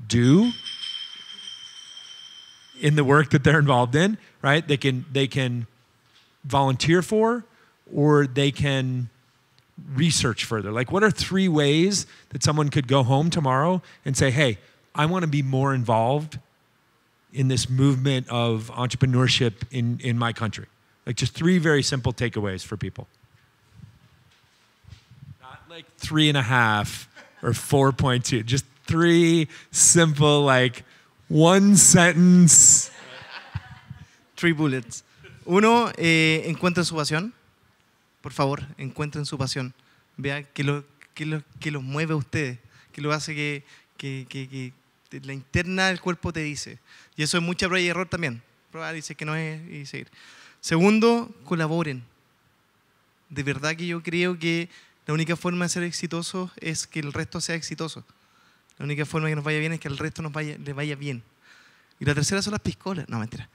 do in the work that they're involved in, right? They can, they can volunteer for or they can research further. Like, what are three ways that someone could go home tomorrow and say, hey, I want to be more involved in this movement of entrepreneurship in, in my country? Like, just three very simple takeaways for people. Not like three and a half or 4.2, just three simple, like, one sentence. Three bullets. Uno, eh, encuentra su pasión. por favor, encuentren su pasión. Vean qué lo, que lo, que los mueve a ustedes, qué lo hace que, que, que, la interna del cuerpo te dice. Y eso es mucha prueba y error también. Probar y decir que no es y seguir. Segundo, colaboren. De verdad que yo creo que la única forma de ser exitosos es que el resto sea exitoso. La única forma que nos vaya bien es que el resto nos vaya, le vaya bien. Y la tercera son las piscolas. No, mentira.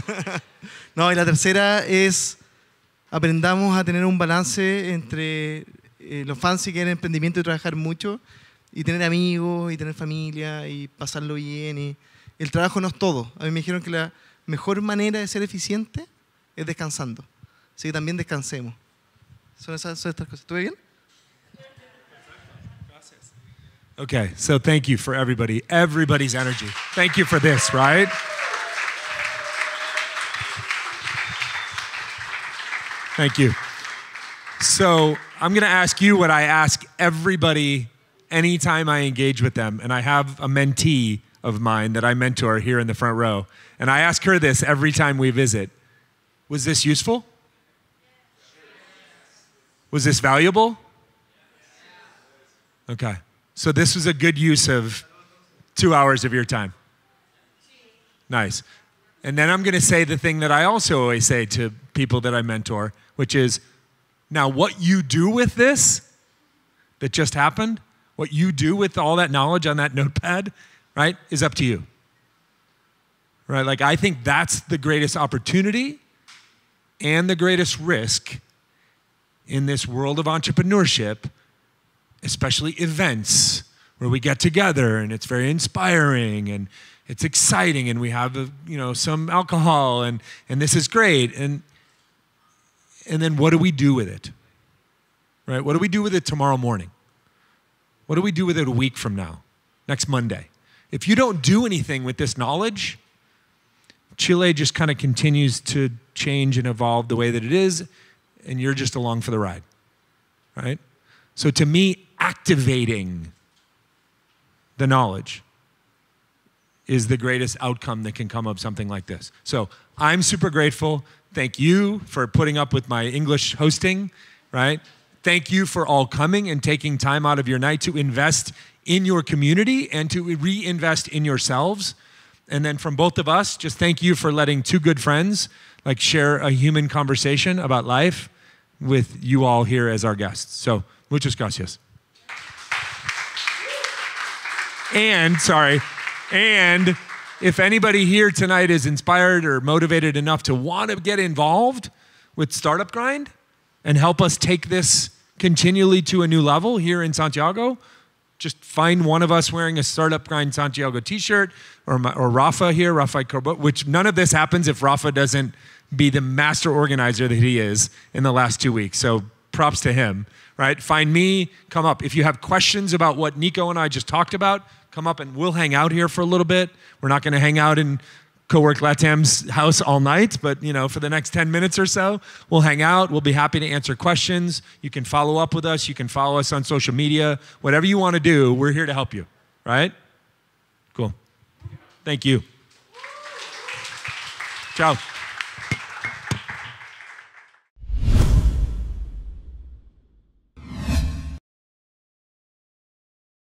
no, y la tercera es aprendamos a tener un balance entre eh, los fans que quieren emprendimiento y trabajar mucho, y tener amigos, y tener familia, y pasarlo bien. Y el trabajo no es todo. A mí me dijeron que la mejor manera de ser eficiente es descansando. Así que también descansemos. Son estas cosas. ¿Estuve bien? Okay, so thank you for everybody, everybody's energy. Thank you for this, right? Thank you. So I'm going to ask you what I ask everybody anytime I engage with them. And I have a mentee of mine that I mentor here in the front row. And I ask her this every time we visit Was this useful? Was this valuable? Okay. So this was a good use of two hours of your time. Nice. And then I'm going to say the thing that I also always say to people that I mentor which is now what you do with this that just happened, what you do with all that knowledge on that notepad, right, is up to you. Right? Like, I think that's the greatest opportunity and the greatest risk in this world of entrepreneurship, especially events where we get together and it's very inspiring and it's exciting and we have you know some alcohol and and this is great and and then what do we do with it? Right? What do we do with it tomorrow morning? What do we do with it a week from now, next Monday? If you don't do anything with this knowledge, Chile just kind of continues to change and evolve the way that it is, and you're just along for the ride. Right? So to me, activating the knowledge is the greatest outcome that can come of something like this. So I'm super grateful Thank you for putting up with my English hosting, right? Thank you for all coming and taking time out of your night to invest in your community and to reinvest in yourselves. And then from both of us, just thank you for letting two good friends like share a human conversation about life with you all here as our guests. So, muchas gracias. And sorry, and if anybody here tonight is inspired or motivated enough to want to get involved with Startup Grind and help us take this continually to a new level here in Santiago, just find one of us wearing a Startup Grind Santiago t-shirt or, or Rafa here, Rafa Corbo, which none of this happens if Rafa doesn't be the master organizer that he is in the last two weeks. So props to him, right? Find me, come up. If you have questions about what Nico and I just talked about, come up and we'll hang out here for a little bit. We're not going to hang out in Cowork Latam's house all night, but you know, for the next 10 minutes or so, we'll hang out. We'll be happy to answer questions. You can follow up with us. You can follow us on social media. Whatever you want to do, we're here to help you, right? Cool. Thank you. Ciao.